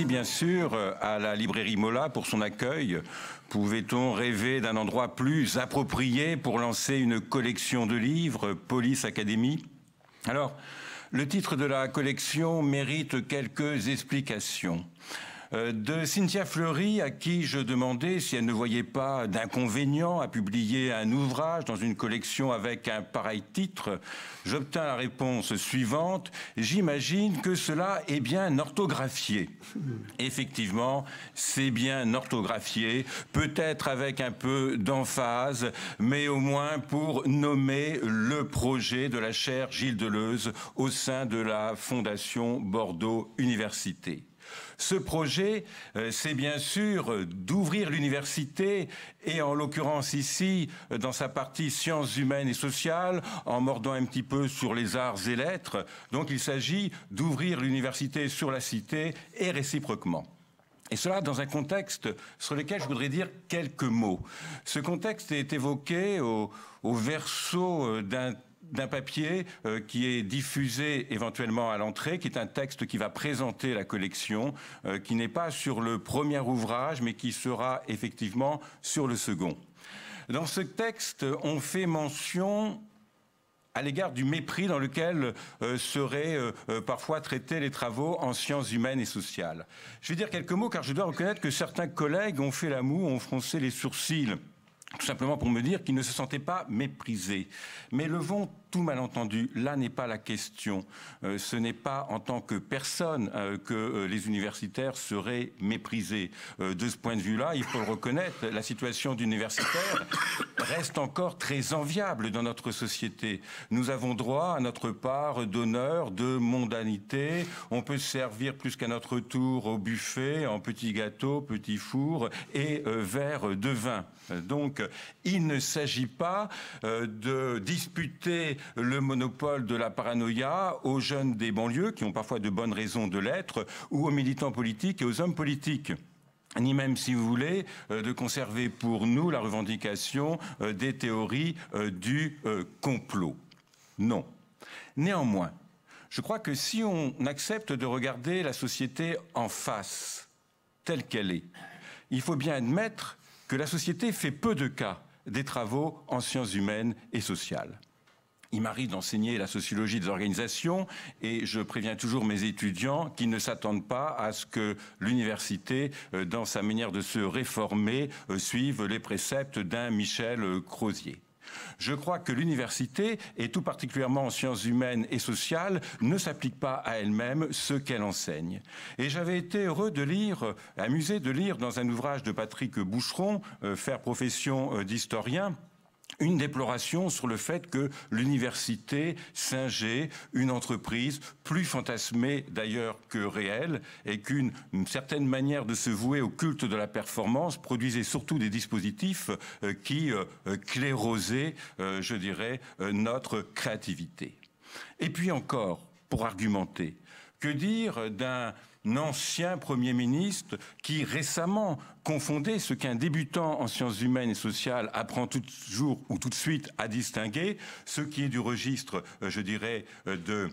merci bien sûr euh, à la librairie Mola pour son accueil. Pouvait-on rêver d'un endroit plus approprié pour lancer une collection de livres, Police Academy Alors, le titre de la collection mérite quelques explications. Euh, de Cynthia Fleury, à qui je demandais si elle ne voyait pas d'inconvénient à publier un ouvrage dans une collection avec un pareil titre. J'obtins la réponse suivante J'imagine que cela est bien orthographié. Effectivement, c'est bien orthographié, peut-être avec un peu d'emphase, mais au moins pour nommer le projet de la chaire Gilles Deleuze au sein de la Fondation Bordeaux Université. Ce projet, euh, c'est bien sûr d'ouvrir l'université et en l'occurrence ici, dans sa partie sciences humaines et sociales, en mordant un petit peu sur les arts et lettres. Donc il s'agit d'ouvrir l'université sur la cité et réciproquement. Et cela dans un contexte sur lequel je voudrais dire quelques mots. Ce contexte est évoqué au, verso euh, d'un d'un papier euh, qui est diffusé éventuellement à l'entrée, qui est un texte qui va présenter la collection, euh, qui n'est pas sur le premier ouvrage, mais qui sera effectivement sur le second. Dans ce texte, on fait mention à l'égard du mépris dans lequel euh, seraient parfois traités les travaux en sciences humaines et sociales. Je vais dire quelques mots car je dois reconnaître que certains collègues ont fait la moue, ont froncé les sourcils tout simplement pour me dire qu'il ne se sentait pas méprisé. Mais le vent malentendu. Là n'est pas la question. Euh, ce n'est pas en tant que personne euh, que euh, les universitaires seraient méprisés. de ce point de vue-là, il faut le reconnaître, la situation d'universitaire reste encore très enviable dans notre société. Nous avons droit à notre part d'honneur, de mondanité. On peut servir plus qu'à notre tour au buffet, en petits gâteaux, petits fours et verres de vin. Donc, il ne s'agit pas de disputer le monopole de la paranoïa aux jeunes des banlieues, qui ont parfois de bonnes raisons de l'être, ou aux militants politiques et aux hommes politiques ni même, si vous voulez, euh, de conserver pour nous la revendication euh, des théories euh, du complot. Non. Néanmoins, je crois que si on accepte de regarder la société en face, telle qu'elle est, il faut bien admettre que la société fait peu de cas des travaux en sciences humaines et sociales il m'arrive d'enseigner la sociologie des organisations et je préviens toujours mes étudiants qu'ils ne s'attendent pas à ce que l'université, euh, dans sa manière de se réformer, euh, suive les préceptes d'un Michel Crozier. Je crois que l'université, et tout particulièrement en sciences humaines et sociales, ne s'applique pas à elle-même ce qu'elle enseigne. Et j'avais été heureux de lire, amusé de lire dans un ouvrage de Patrick Boucheron, euh, Faire profession d'historien, une déploration sur le fait que l'université singeait une entreprise plus fantasmée d'ailleurs que réelle et qu'une certaine manière de se vouer au culte de la performance produisait surtout des dispositifs euh, qui euh, euh, clérosaient, je dirais, notre créativité. Et puis encore, pour argumenter, que dire d'un ancien Premier ministre qui récemment confondait ce qu'un débutant en sciences humaines et sociales apprend toujours ou tout de suite à distinguer, ce qui est du registre, euh, je dirais, euh, de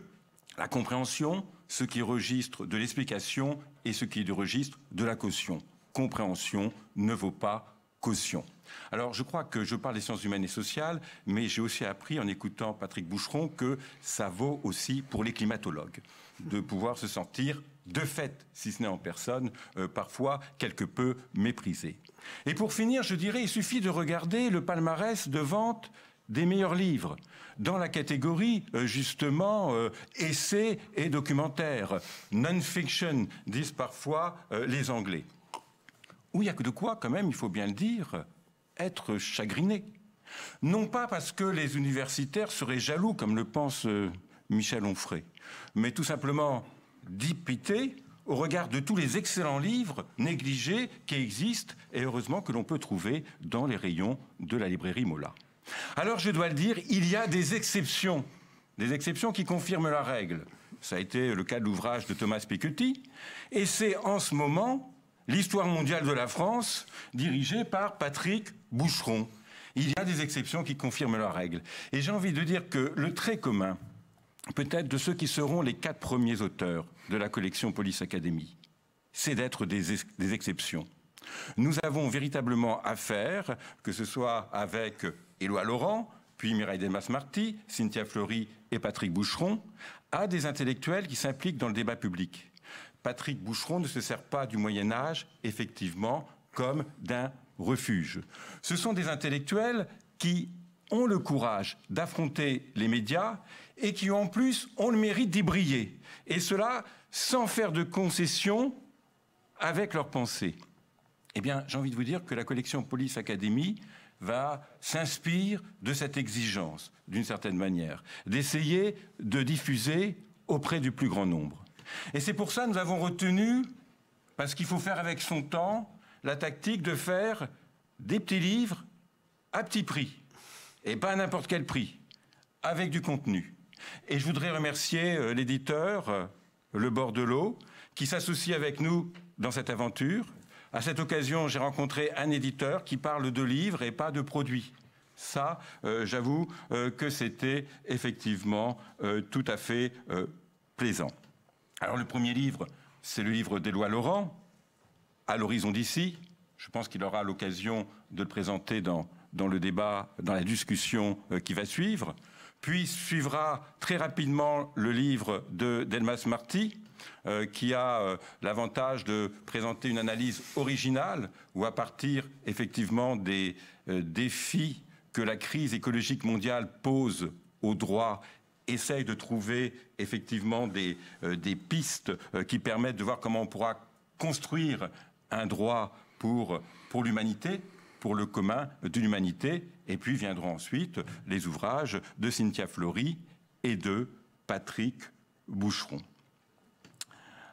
la compréhension, ce qui est registre de l'explication et ce qui est du registre de la caution. Compréhension ne vaut pas caution. Alors, je crois que je parle des sciences humaines et sociales, mais j'ai aussi appris en écoutant Patrick Boucheron que ça vaut aussi pour les climatologues de pouvoir se sentir de fait, si ce n'est en personne, euh, parfois quelque peu méprisé. Et pour finir, je dirais, il suffit de regarder le palmarès de vente des meilleurs livres dans la catégorie euh, justement euh, essais et documentaires. Non-fiction, disent parfois les Anglais. Où il n'y a que de quoi, quand même, il faut bien le dire, être chagriné. Non pas parce que les universitaires seraient jaloux, comme le pense Michel Onfray, mais tout simplement dépité au regard de tous les excellents livres négligés qui existent et heureusement que l'on peut trouver dans les rayons de la librairie Mola. Alors je dois le dire, il y a des exceptions, des exceptions qui confirment la règle. Ça a été le cas de l'ouvrage de Thomas Piketty, et c'est en ce moment l'histoire mondiale de la France dirigée par Patrick Boucheron. Il y a des exceptions qui confirment la règle. Et j'ai envie de dire que le trait commun peut-être de ceux qui seront les quatre premiers auteurs de la collection Police Academy, c'est d'être des, exceptions. Nous avons véritablement affaire, que ce soit avec Éloi Laurent, puis Mireille Delmas-Marty, Cynthia Fleury et Patrick Boucheron, à des intellectuels qui s'impliquent dans le débat public. Patrick Boucheron ne se sert pas du Moyen Âge, effectivement, comme d'un refuge. Ce sont des intellectuels qui ont le courage d'affronter les médias et qui en plus ont le mérite d'y briller. Et cela sans faire de concessions avec leurs pensées. Eh bien, j'ai envie de vous dire que la collection Police Academy va s'inspire de cette exigence, d'une certaine manière, d'essayer de diffuser auprès du plus grand nombre. Et c'est pour ça que nous avons retenu, parce qu'il faut faire avec son temps, la tactique de faire des petits livres à petit prix, et pas à n'importe quel prix, avec du contenu. Et je voudrais remercier euh, l'éditeur, euh, Le Bord de l'eau, qui s'associe avec nous dans cette aventure. À cette occasion, j'ai rencontré un éditeur qui parle de livres et pas de produits. Ça, euh, j'avoue que c'était effectivement tout à fait plaisant. Alors le premier livre, c'est le livre d'Éloi Laurent, À l'horizon d'ici. Je pense qu'il aura l'occasion de le présenter dans, le débat, dans la discussion qui va suivre. Puis suivra très rapidement le livre de Delmas Marty, euh, qui a euh, l'avantage de présenter une analyse originale, où à partir effectivement des euh, défis que la crise écologique mondiale pose au droit essaye de trouver effectivement des, pistes qui permettent de voir comment on pourra construire un droit pour, pour l'humanité, pour le commun de l'humanité. Et puis viendront ensuite les ouvrages de Cynthia Flory et de Patrick Boucheron.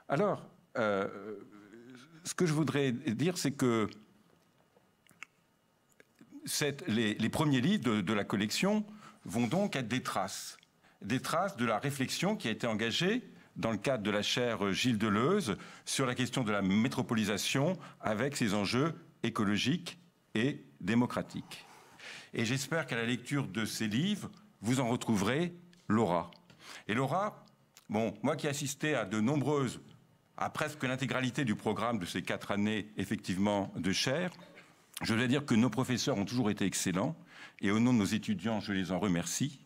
Alors, euh, ce que je voudrais dire, c'est que les, premiers livres de, de la collection vont donc être des traces, des traces de la réflexion qui a été engagée dans le cadre de la chaire Gilles Deleuze sur la question de la métropolisation avec ses enjeux écologiques et démocratiques. Et j'espère qu'à la lecture de ces livres, vous en retrouverez Laura. Et Laura, bon, moi qui assisté à de nombreuses, à presque l'intégralité du programme de ces quatre années, effectivement, de chair, je dois dire que nos professeurs ont toujours été excellents, et au nom de nos étudiants, je les en remercie.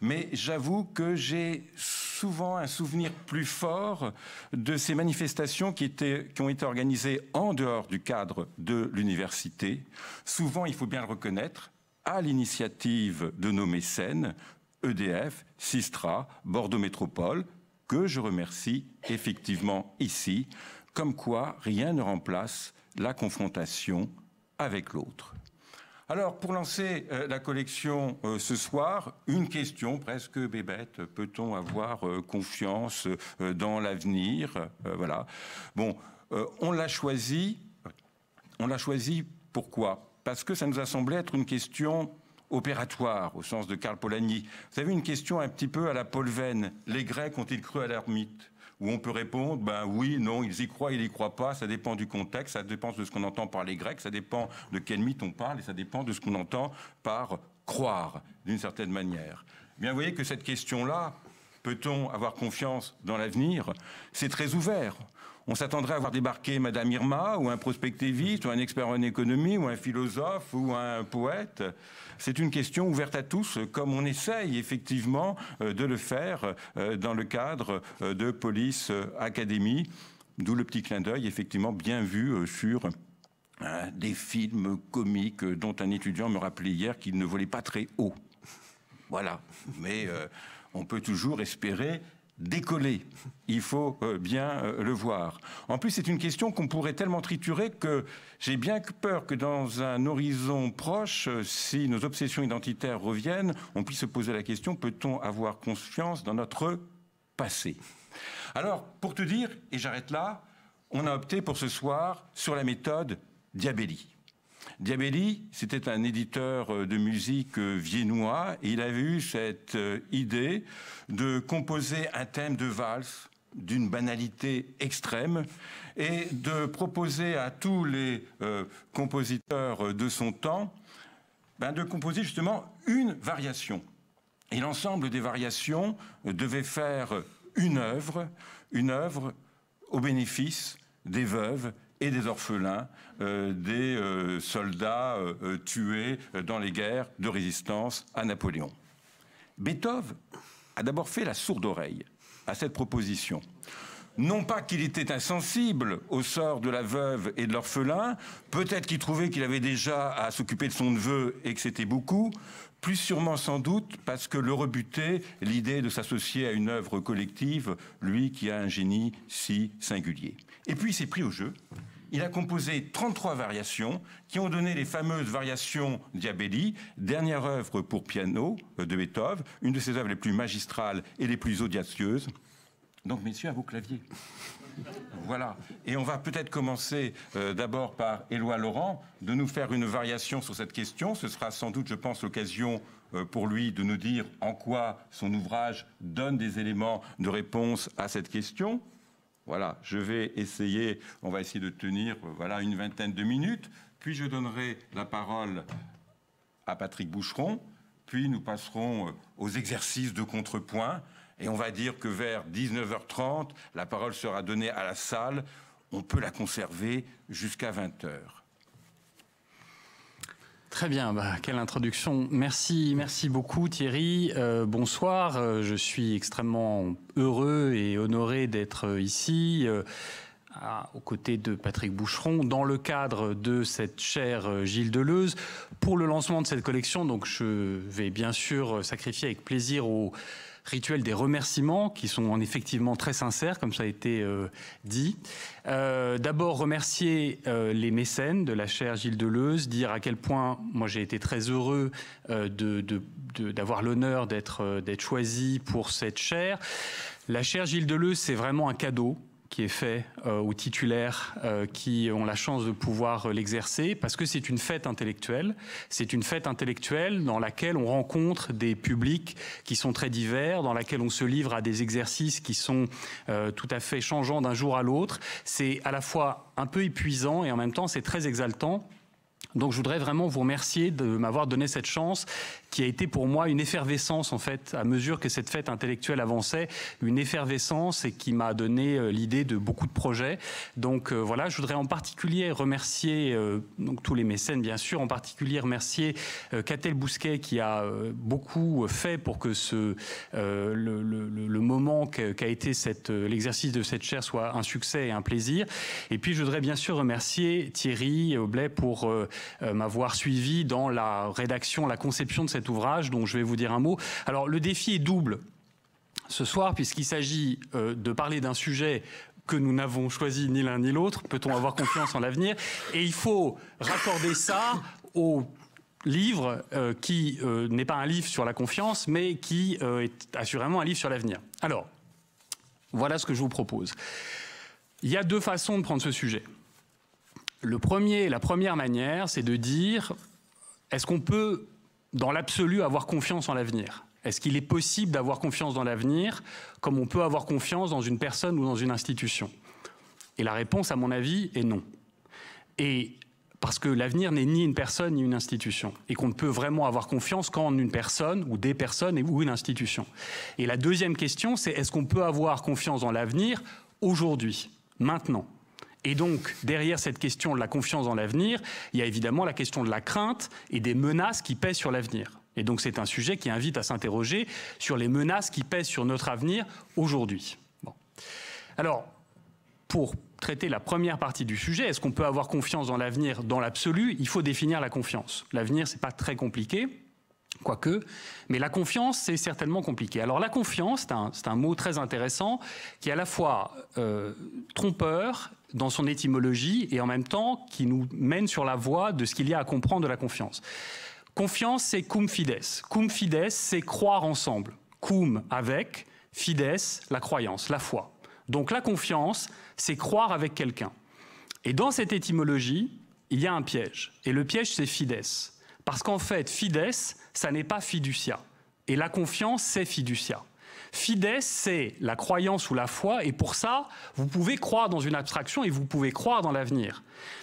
Mais j'avoue que j'ai souvent un souvenir plus fort de ces manifestations qui, étaient, qui ont été organisées en dehors du cadre de l'université. Souvent, il faut bien le reconnaître, à l'initiative de nos mécènes, EDF, Sistra, Bordeaux Métropole, que je remercie effectivement ici, comme quoi rien ne remplace la confrontation avec l'autre. Alors, pour lancer euh, la collection euh, ce soir, une question presque bébête. Peut-on avoir euh, confiance dans l'avenir Voilà. Bon, on l'a choisi. On l'a choisi pourquoi parce que ça nous a semblé être une question opératoire, au sens de Karl Polanyi. Vous avez une question un petit peu à la polvaine. Les Grecs ont-ils cru à leur mythe Où on peut répondre, ben oui, non, ils y croient, ils n'y croient pas, ça dépend du contexte, ça dépend de ce qu'on entend par les Grecs, ça dépend de quel mythe on parle, et ça dépend de ce qu'on entend par croire, d'une certaine manière. Bien, vous voyez que cette question-là, peut-on avoir confiance dans l'avenir C'est très ouvert. On s'attendrait à voir débarquer Madame Irma ou un prospectiviste ou un expert en économie ou un philosophe ou un poète. C'est une question ouverte à tous, comme on essaye effectivement euh, de le faire euh, dans le cadre euh, de Police Academy. D'où le petit clin d'œil, effectivement, bien vu sur des films comiques dont un étudiant me rappelait hier qu'il ne volait pas très haut. Voilà. Mais on peut toujours espérer décoller. Il faut euh, bien euh, le voir. En plus, c'est une question qu'on pourrait tellement triturer que j'ai bien peur que dans un horizon proche, euh, si nos obsessions identitaires reviennent, on puisse se poser la question, peut-on avoir confiance dans notre passé Alors, pour te dire, et j'arrête là, on a opté pour ce soir sur la méthode Diabelli. Diabelli, c'était un éditeur euh, de musique euh, viennois il avait eu cette euh, idée de composer un thème de valse d'une banalité extrême et de proposer à tous les compositeurs de son temps ben, de composer justement une variation. Et l'ensemble des variations devait faire une œuvre, une œuvre au bénéfice des veuves et des orphelins, euh, des euh, soldats euh, tués dans les guerres de résistance à Napoléon. Beethoven a d'abord fait la sourde oreille à cette proposition. Non pas qu'il était insensible au sort de la veuve et de l'orphelin, peut-être qu'il trouvait qu'il avait déjà à s'occuper de son neveu et que c'était beaucoup, plus sûrement sans doute parce que le rebutait l'idée de s'associer à une œuvre collective, lui qui a un génie si singulier. Et puis il s'est pris au jeu, il a composé 33 variations qui ont donné les fameuses variations Diabelli, dernière œuvre pour piano euh, de Beethoven, une de ses œuvres les plus magistrales et les plus audacieuses. Donc, messieurs, à vos claviers. Voilà. Et on va peut-être commencer euh, d'abord par Éloi Laurent de nous faire une variation sur cette question. Ce sera sans doute, je pense, l'occasion euh, pour lui de nous dire en quoi son ouvrage donne des éléments de réponse à cette question. Voilà, je vais essayer, on va essayer de tenir euh, voilà, une vingtaine de minutes, puis je donnerai la parole à Patrick Boucheron, puis nous passerons euh, aux exercices de contrepoint, et on va dire que vers 19h30, la parole sera donnée à la salle, on peut la conserver jusqu'à 20h. Très bien, bah, quelle introduction. Merci, merci beaucoup Thierry. Euh, bonsoir, euh, je suis extrêmement heureux et honoré d'être euh, ici. aux côtés de Patrick Boucheron, dans le cadre de cette chère Gilles Deleuze, pour le lancement de cette collection. Donc, je vais bien sûr sacrifier avec plaisir au rituel des remerciements qui sont effectivement très sincères, comme ça a été euh, dit. Euh, d'abord, remercier euh, les mécènes de la chaire Gilles Deleuze, dire à quel point moi j'ai été très heureux d'avoir l'honneur d'être choisi pour cette chaire. La chaire Gilles Deleuze, c'est vraiment un cadeau qui est fait euh, aux titulaires euh, qui ont la chance de pouvoir l'exercer, parce que c'est une fête intellectuelle. C'est une fête intellectuelle dans laquelle on rencontre des publics qui sont très divers, dans laquelle on se livre à des exercices qui sont euh, tout à fait changeants d'un jour à l'autre. C'est à la fois un peu épuisant et en même temps c'est très exaltant. Donc je voudrais vraiment vous remercier de m'avoir donné cette chance qui a été pour moi une effervescence en fait, à mesure que cette fête intellectuelle avançait, une effervescence et qui m'a donné euh, l'idée de beaucoup de projets. Donc euh, voilà, je voudrais en particulier remercier euh, donc tous les mécènes bien sûr, en particulier remercier euh, Catel Bousquet qui a beaucoup fait pour que ce le, moment qu'a été cette l'exercice de cette chaire soit un succès et un plaisir. Et puis je voudrais bien sûr remercier Thierry Aublet pour m'avoir suivi dans la rédaction, la conception de cette ouvrage dont je vais vous dire un mot. Alors le défi est double ce soir puisqu'il s'agit euh, de parler d'un sujet que nous n'avons choisi ni l'un ni l'autre. Peut-on avoir confiance en l'avenir Et il faut raccorder ça au livre euh, qui euh, n'est pas un livre sur la confiance, mais qui est assurément un livre sur l'avenir. Alors, voilà ce que je vous propose. Il y a deux façons de prendre ce sujet. Le premier, la première manière, c'est de dire est-ce qu'on peut dans l'absolu, avoir confiance en l'avenir Est-ce qu'il est possible d'avoir confiance dans l'avenir comme on peut avoir confiance dans une personne ou dans une institution Et la réponse, à mon avis, est non. Et parce que l'avenir n'est ni une personne ni une institution, et qu'on ne peut vraiment avoir confiance qu'en une personne ou des personnes ou une institution. Et la deuxième question, c'est est-ce qu'on peut avoir confiance dans l'avenir aujourd'hui, maintenant et donc, derrière cette question de la confiance dans l'avenir, il y a évidemment la question de la crainte et des menaces qui pèsent sur l'avenir. Et donc, c'est un sujet qui invite à s'interroger sur les menaces qui pèsent sur notre avenir aujourd'hui. Bon. Alors, pour traiter la première partie du sujet, est-ce qu'on peut avoir confiance dans l'avenir dans l'absolu Il faut définir la confiance. L'avenir, c'est pas très compliqué. Quoique, mais la confiance, c'est certainement compliqué. Alors la confiance, c'est un, un, mot très intéressant qui est à la fois euh, trompeur dans son étymologie et en même temps qui nous mène sur la voie de ce qu'il y a à comprendre de la confiance. Confiance, c'est cum fides. Cum fides, c'est croire ensemble. Cum avec, fides, la croyance, la foi. Donc la confiance, c'est croire avec quelqu'un. Et dans cette étymologie, il y a un piège. Et le piège, c'est fides. Parce qu'en fait, fides, ça n'est pas fiducia. Et la confiance, c'est fiducia. Fides, c'est la croyance ou la foi, et pour ça, vous pouvez croire dans une abstraction et vous pouvez croire dans l'avenir.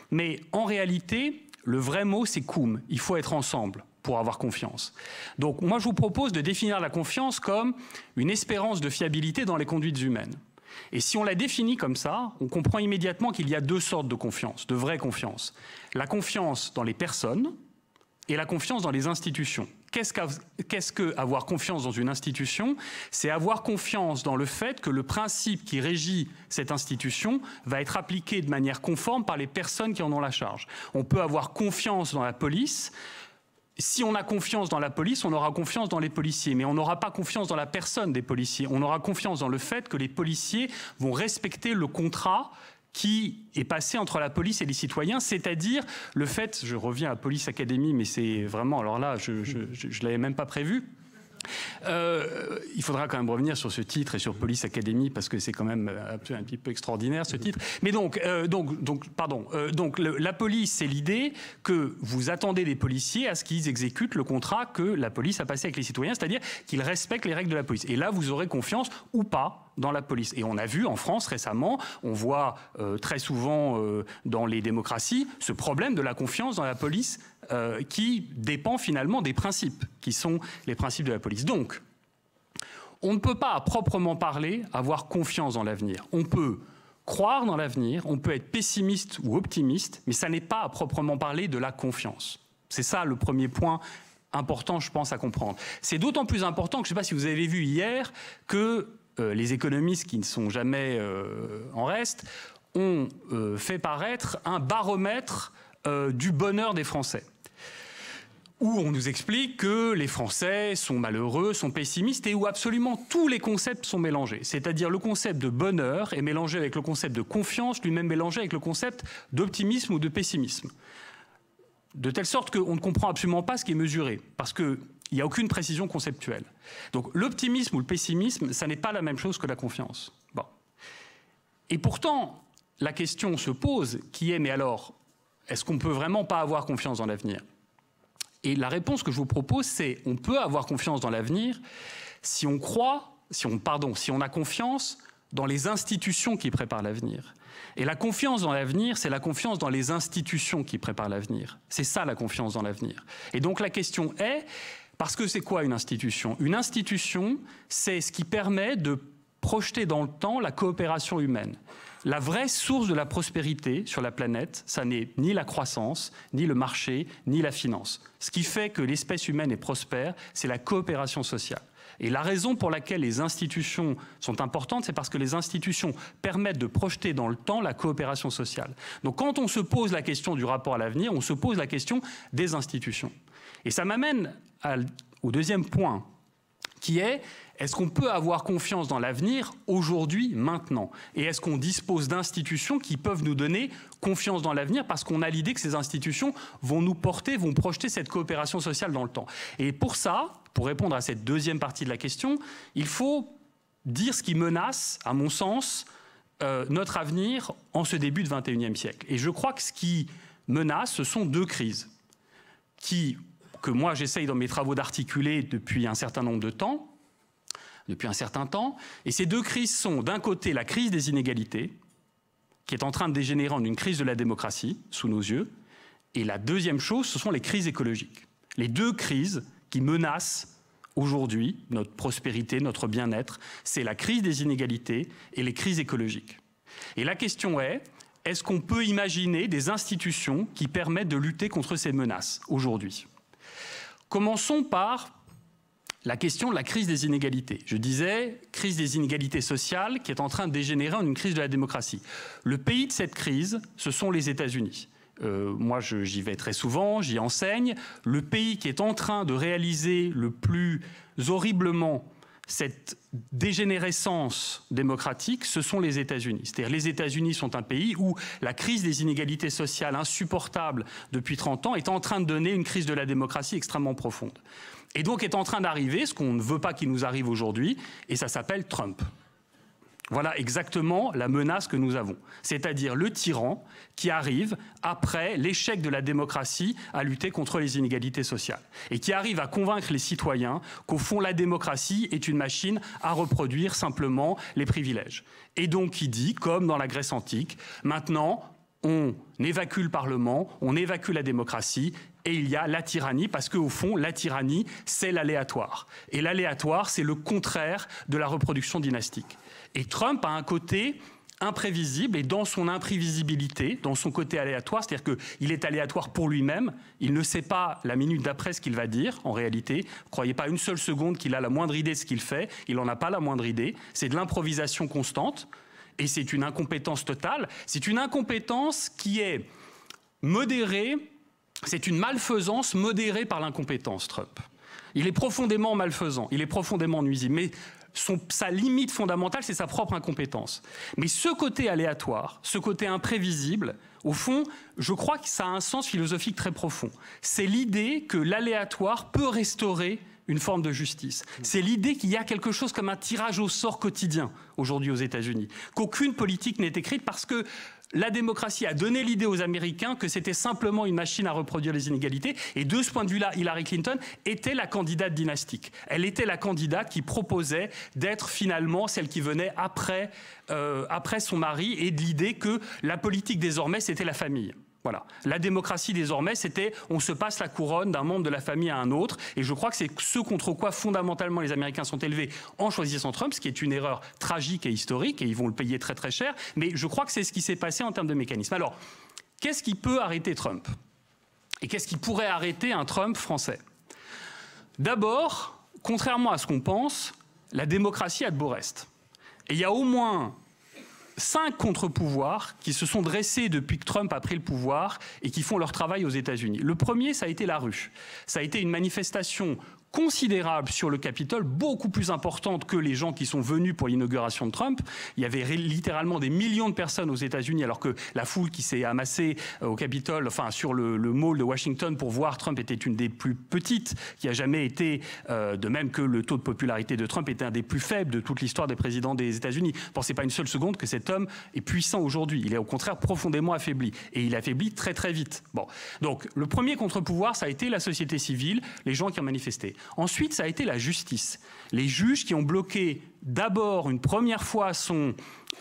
Mais en réalité, le vrai mot, c'est cum. Il faut être ensemble pour avoir confiance. Donc moi, je vous propose de définir la confiance comme une espérance de fiabilité dans les conduites humaines. Et si on la définit comme ça, on comprend immédiatement qu'il y a deux sortes de confiance, de vraie confiance. La confiance dans les personnes et la confiance dans les institutions. Qu'est-ce qu'avoir confiance dans une institution C'est avoir confiance dans le fait que le principe qui régit cette institution va être appliqué de manière conforme par les personnes qui en ont la charge. On peut avoir confiance dans la police. Si on a confiance dans la police, on aura confiance dans les policiers, mais on n'aura pas confiance dans la personne des policiers. On aura confiance dans le fait que les policiers vont respecter le contrat qui est passé entre la police et les citoyens, c'est-à-dire le fait, je reviens à Police Academy, mais c'est vraiment, alors là, je ne l'avais même pas prévu, euh, il faudra quand même revenir sur ce titre et sur Police Academy parce que c'est quand même euh, un, petit peu extraordinaire ce titre. Mais donc, euh, donc, donc, pardon. donc, la police, c'est l'idée que vous attendez des policiers à ce qu'ils exécutent le contrat que la police a passé avec les citoyens, c'est-à-dire qu'ils respectent les règles de la police. Et là, vous aurez confiance ou pas dans la police. Et on a vu en France récemment, on voit très souvent dans les démocraties ce problème de la confiance dans la police euh, qui dépend finalement des principes, qui sont les principes de la police. Donc, on ne peut pas, à proprement parler, avoir confiance dans l'avenir. On peut croire dans l'avenir, on peut être pessimiste ou optimiste, mais ça n'est pas, à proprement parler, de la confiance. C'est ça le premier point important, je pense, à comprendre. C'est d'autant plus important que, je ne sais pas si vous avez vu hier, que euh, les économistes qui ne sont jamais euh, en reste ont fait paraître un baromètre du bonheur des Français où on nous explique que les Français sont malheureux, sont pessimistes, et où absolument tous les concepts sont mélangés. C'est-à-dire le concept de bonheur est mélangé avec le concept de confiance, lui-même mélangé avec le concept d'optimisme ou de pessimisme. De telle sorte qu'on ne comprend absolument pas ce qui est mesuré, parce qu'il n'y a aucune précision conceptuelle. Donc l'optimisme ou le pessimisme, ça n'est pas la même chose que la confiance. Et pourtant, la question se pose, qui est, mais alors, est-ce qu'on ne peut vraiment pas avoir confiance dans l'avenir et la réponse que je vous propose, c'est on peut avoir confiance dans l'avenir si on croit, si on, pardon, si on a confiance dans les institutions qui préparent l'avenir. Et la confiance dans l'avenir, c'est la confiance dans les institutions qui préparent l'avenir. C'est ça la confiance dans l'avenir. Et donc la question est, parce que c'est quoi une institution Une institution, c'est ce qui permet de projeter dans le temps la coopération humaine. La vraie source de la prospérité sur la planète, ça n'est ni la croissance, ni le marché, ni la finance. Ce qui fait que l'espèce humaine est prospère, c'est la coopération sociale. Et la raison pour laquelle les institutions sont importantes, c'est parce que les institutions permettent de projeter dans le temps la coopération sociale. Donc quand on se pose la question du rapport à l'avenir, on se pose la question des institutions. Et ça m'amène au deuxième point, qui est est-ce qu'on peut avoir confiance dans l'avenir aujourd'hui, maintenant Et est-ce qu'on dispose d'institutions qui peuvent nous donner confiance dans l'avenir parce qu'on a l'idée que ces institutions vont nous porter, vont projeter cette coopération sociale dans le temps Et pour ça, pour répondre à cette deuxième partie de la question, il faut dire ce qui menace, à mon sens, euh, notre avenir en ce début de 21e siècle. Et je crois que ce qui menace, ce sont deux crises qui, que moi j'essaye dans mes travaux d'articuler depuis un certain nombre de temps depuis un certain temps. Et ces deux crises sont, d'un côté, la crise des inégalités, qui est en train de dégénérer en une crise de la démocratie, sous nos yeux, et la deuxième chose, ce sont les crises écologiques. Les deux crises qui menacent aujourd'hui notre prospérité, notre bien-être, c'est la crise des inégalités et les crises écologiques. Et la question est, est-ce qu'on peut imaginer des institutions qui permettent de lutter contre ces menaces aujourd'hui Commençons par la question de la crise des inégalités. Je disais, crise des inégalités sociales qui est en train de dégénérer en une crise de la démocratie. Le pays de cette crise, ce sont les États-Unis. Euh, moi, j'y vais très souvent, j'y enseigne. Le pays qui est en train de réaliser le plus horriblement cette dégénérescence démocratique, ce sont les États-Unis. C'est-à-dire les États-Unis sont un pays où la crise des inégalités sociales insupportable depuis 30 ans est en train de donner une crise de la démocratie extrêmement profonde. Et donc est en train d'arriver ce qu'on ne veut pas qu'il nous arrive aujourd'hui, et ça s'appelle Trump. Voilà exactement la menace que nous avons, c'est-à-dire le tyran qui arrive après l'échec de la démocratie à lutter contre les inégalités sociales et qui arrive à convaincre les citoyens qu'au fond la démocratie est une machine à reproduire simplement les privilèges. Et donc qui dit, comme dans la Grèce antique, maintenant on évacue le Parlement, on évacue la démocratie, et il y a la tyrannie, parce qu'au fond, la tyrannie, c'est l'aléatoire. Et l'aléatoire, c'est le contraire de la reproduction dynastique. Et Trump a un côté imprévisible et dans son imprévisibilité, dans son côté aléatoire, c'est-à-dire qu'il est aléatoire pour lui-même, il ne sait pas la minute d'après ce qu'il va dire en réalité, ne croyez pas une seule seconde qu'il a la moindre idée de ce qu'il fait, il n'en a pas la moindre idée, c'est de l'improvisation constante, et c'est une incompétence totale. C'est une incompétence qui est modérée, c'est une malfaisance modérée par l'incompétence, Trump. Il est profondément malfaisant, il est profondément nuisible. Mais sa limite fondamentale, c'est sa propre incompétence. Mais ce côté aléatoire, ce côté imprévisible, au fond, je crois que ça a un sens philosophique très profond. C'est l'idée que l'aléatoire peut restaurer une forme de justice. C'est l'idée qu'il y a quelque chose comme un tirage au sort quotidien aujourd'hui aux États-Unis, qu'aucune politique n'est écrite parce que la démocratie a donné l'idée aux Américains que c'était simplement une machine à reproduire les inégalités. Et de ce point de vue-là, Hillary Clinton était la candidate dynastique. Elle était la candidate qui proposait d'être finalement celle qui venait après, euh, après son mari et de l'idée que la politique désormais, c'était la famille. Voilà. La démocratie, désormais, c'était on se passe la couronne d'un membre de la famille à un autre. Et je crois que c'est ce contre quoi, fondamentalement, les Américains sont élevés en choisissant Trump, ce qui est une erreur tragique et historique, et ils vont le payer très très cher. Mais je crois que c'est ce qui s'est passé en termes de mécanisme. Alors, qu'est-ce qui peut arrêter Trump Et qu'est-ce qui pourrait arrêter un Trump français D'abord, contrairement à ce qu'on pense, la démocratie a de beaux restes. Et il y a au moins cinq contre-pouvoirs qui se sont dressés depuis que Trump a pris le pouvoir et qui font leur travail aux États-Unis. Le premier, ça a été la ruche. Ça a été une manifestation considérable sur le Capitole, beaucoup plus importante que les gens qui sont venus pour l'inauguration de Trump. Il y avait littéralement des millions de personnes aux États-Unis, alors que la foule qui s'est amassée euh, au Capitole, enfin sur le, le, mall de Washington pour voir Trump était une des plus petites qui a jamais été, euh, de même que le taux de popularité de Trump était un des plus faibles de toute l'histoire des présidents des États-Unis. Pensez pas une seule seconde que cet homme est puissant aujourd'hui. Il est au contraire profondément affaibli et il affaiblit très très vite. Bon, donc le premier contre-pouvoir, ça a été la société civile, les gens qui ont manifesté. Ensuite, ça a été la justice. Les juges qui ont bloqué d'abord une première fois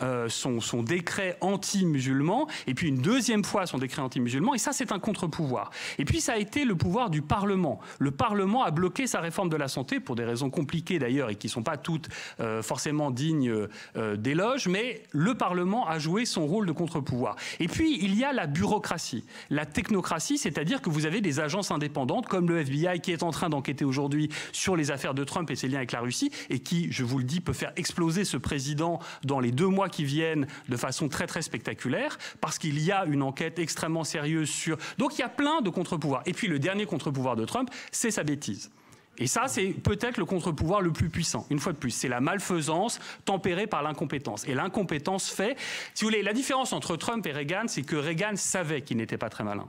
euh, son, son, décret anti-musulman, et puis une deuxième fois son décret anti-musulman, et ça c'est un contre-pouvoir. Et puis ça a été le pouvoir du Parlement. Le Parlement a bloqué sa réforme de la santé, pour des raisons compliquées d'ailleurs, et qui ne sont pas toutes euh, forcément dignes euh, d'éloge, mais le Parlement a joué son rôle de contre-pouvoir. Et puis il y a la bureaucratie, la technocratie, c'est-à-dire que vous avez des agences indépendantes, comme le FBI, qui est en train d'enquêter aujourd'hui sur les affaires de Trump et ses liens avec la Russie, et qui, je vous le dis, faire exploser ce président dans les deux mois qui viennent de façon très très spectaculaire, parce qu'il y a une enquête extrêmement sérieuse sur... Donc il y a plein de contre-pouvoirs. Et puis le dernier contre-pouvoir de Trump, c'est sa bêtise. Et ça, c'est peut-être le contre-pouvoir le plus puissant, une fois de plus. C'est la malfaisance tempérée par l'incompétence. Et l'incompétence fait, si vous voulez, la différence entre Trump et Reagan, c'est que Reagan savait qu'il n'était pas très malin.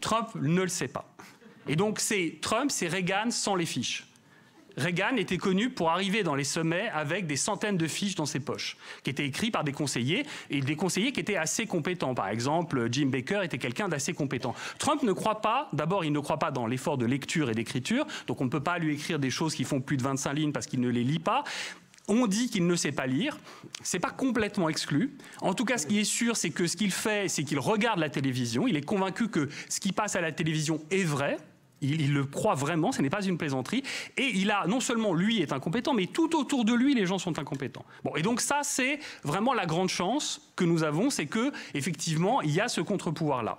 Trump ne le sait pas. Et donc, c'est Trump, c'est Reagan sans les fiches. Reagan était connu pour arriver dans les sommets avec des centaines de fiches dans ses poches, qui étaient écrites par des conseillers, et des conseillers qui étaient assez compétents. Par exemple, Jim Baker était quelqu'un d'assez compétent. Trump ne croit pas, d'abord, il ne croit pas dans l'effort de lecture et d'écriture, donc on ne peut pas lui écrire des choses qui font plus de 25 lignes parce qu'il ne les lit pas. On dit qu'il ne sait pas lire, n'est pas complètement exclu. En tout cas, ce qui est sûr, c'est que ce qu'il fait, c'est qu'il regarde la télévision. Il est convaincu que ce qui passe à la télévision est vrai, il, le croit vraiment, ce n'est pas une plaisanterie. Et il a, non seulement lui est incompétent, mais tout autour de lui, les gens sont incompétents. Bon, et donc ça, c'est vraiment la grande chance que nous avons, c'est que effectivement, il y a ce contre-pouvoir-là.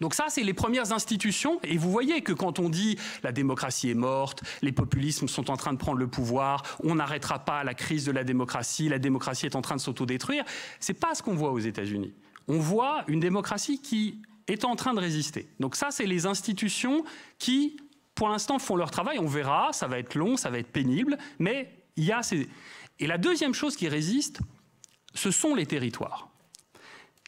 Donc ça, c'est les premières institutions. Et vous voyez que quand on dit la démocratie est morte, les populismes sont en train de prendre le pouvoir, on n'arrêtera pas la crise de la démocratie, la démocratie est en train de s'autodétruire, c'est pas ce qu'on voit aux États-Unis. On voit une démocratie qui est en train de résister. Donc ça, c'est les institutions qui, pour l'instant, font leur travail. On verra, ça va être long, ça va être pénible, mais il y a ces... Et la deuxième chose qui résiste, ce sont les territoires.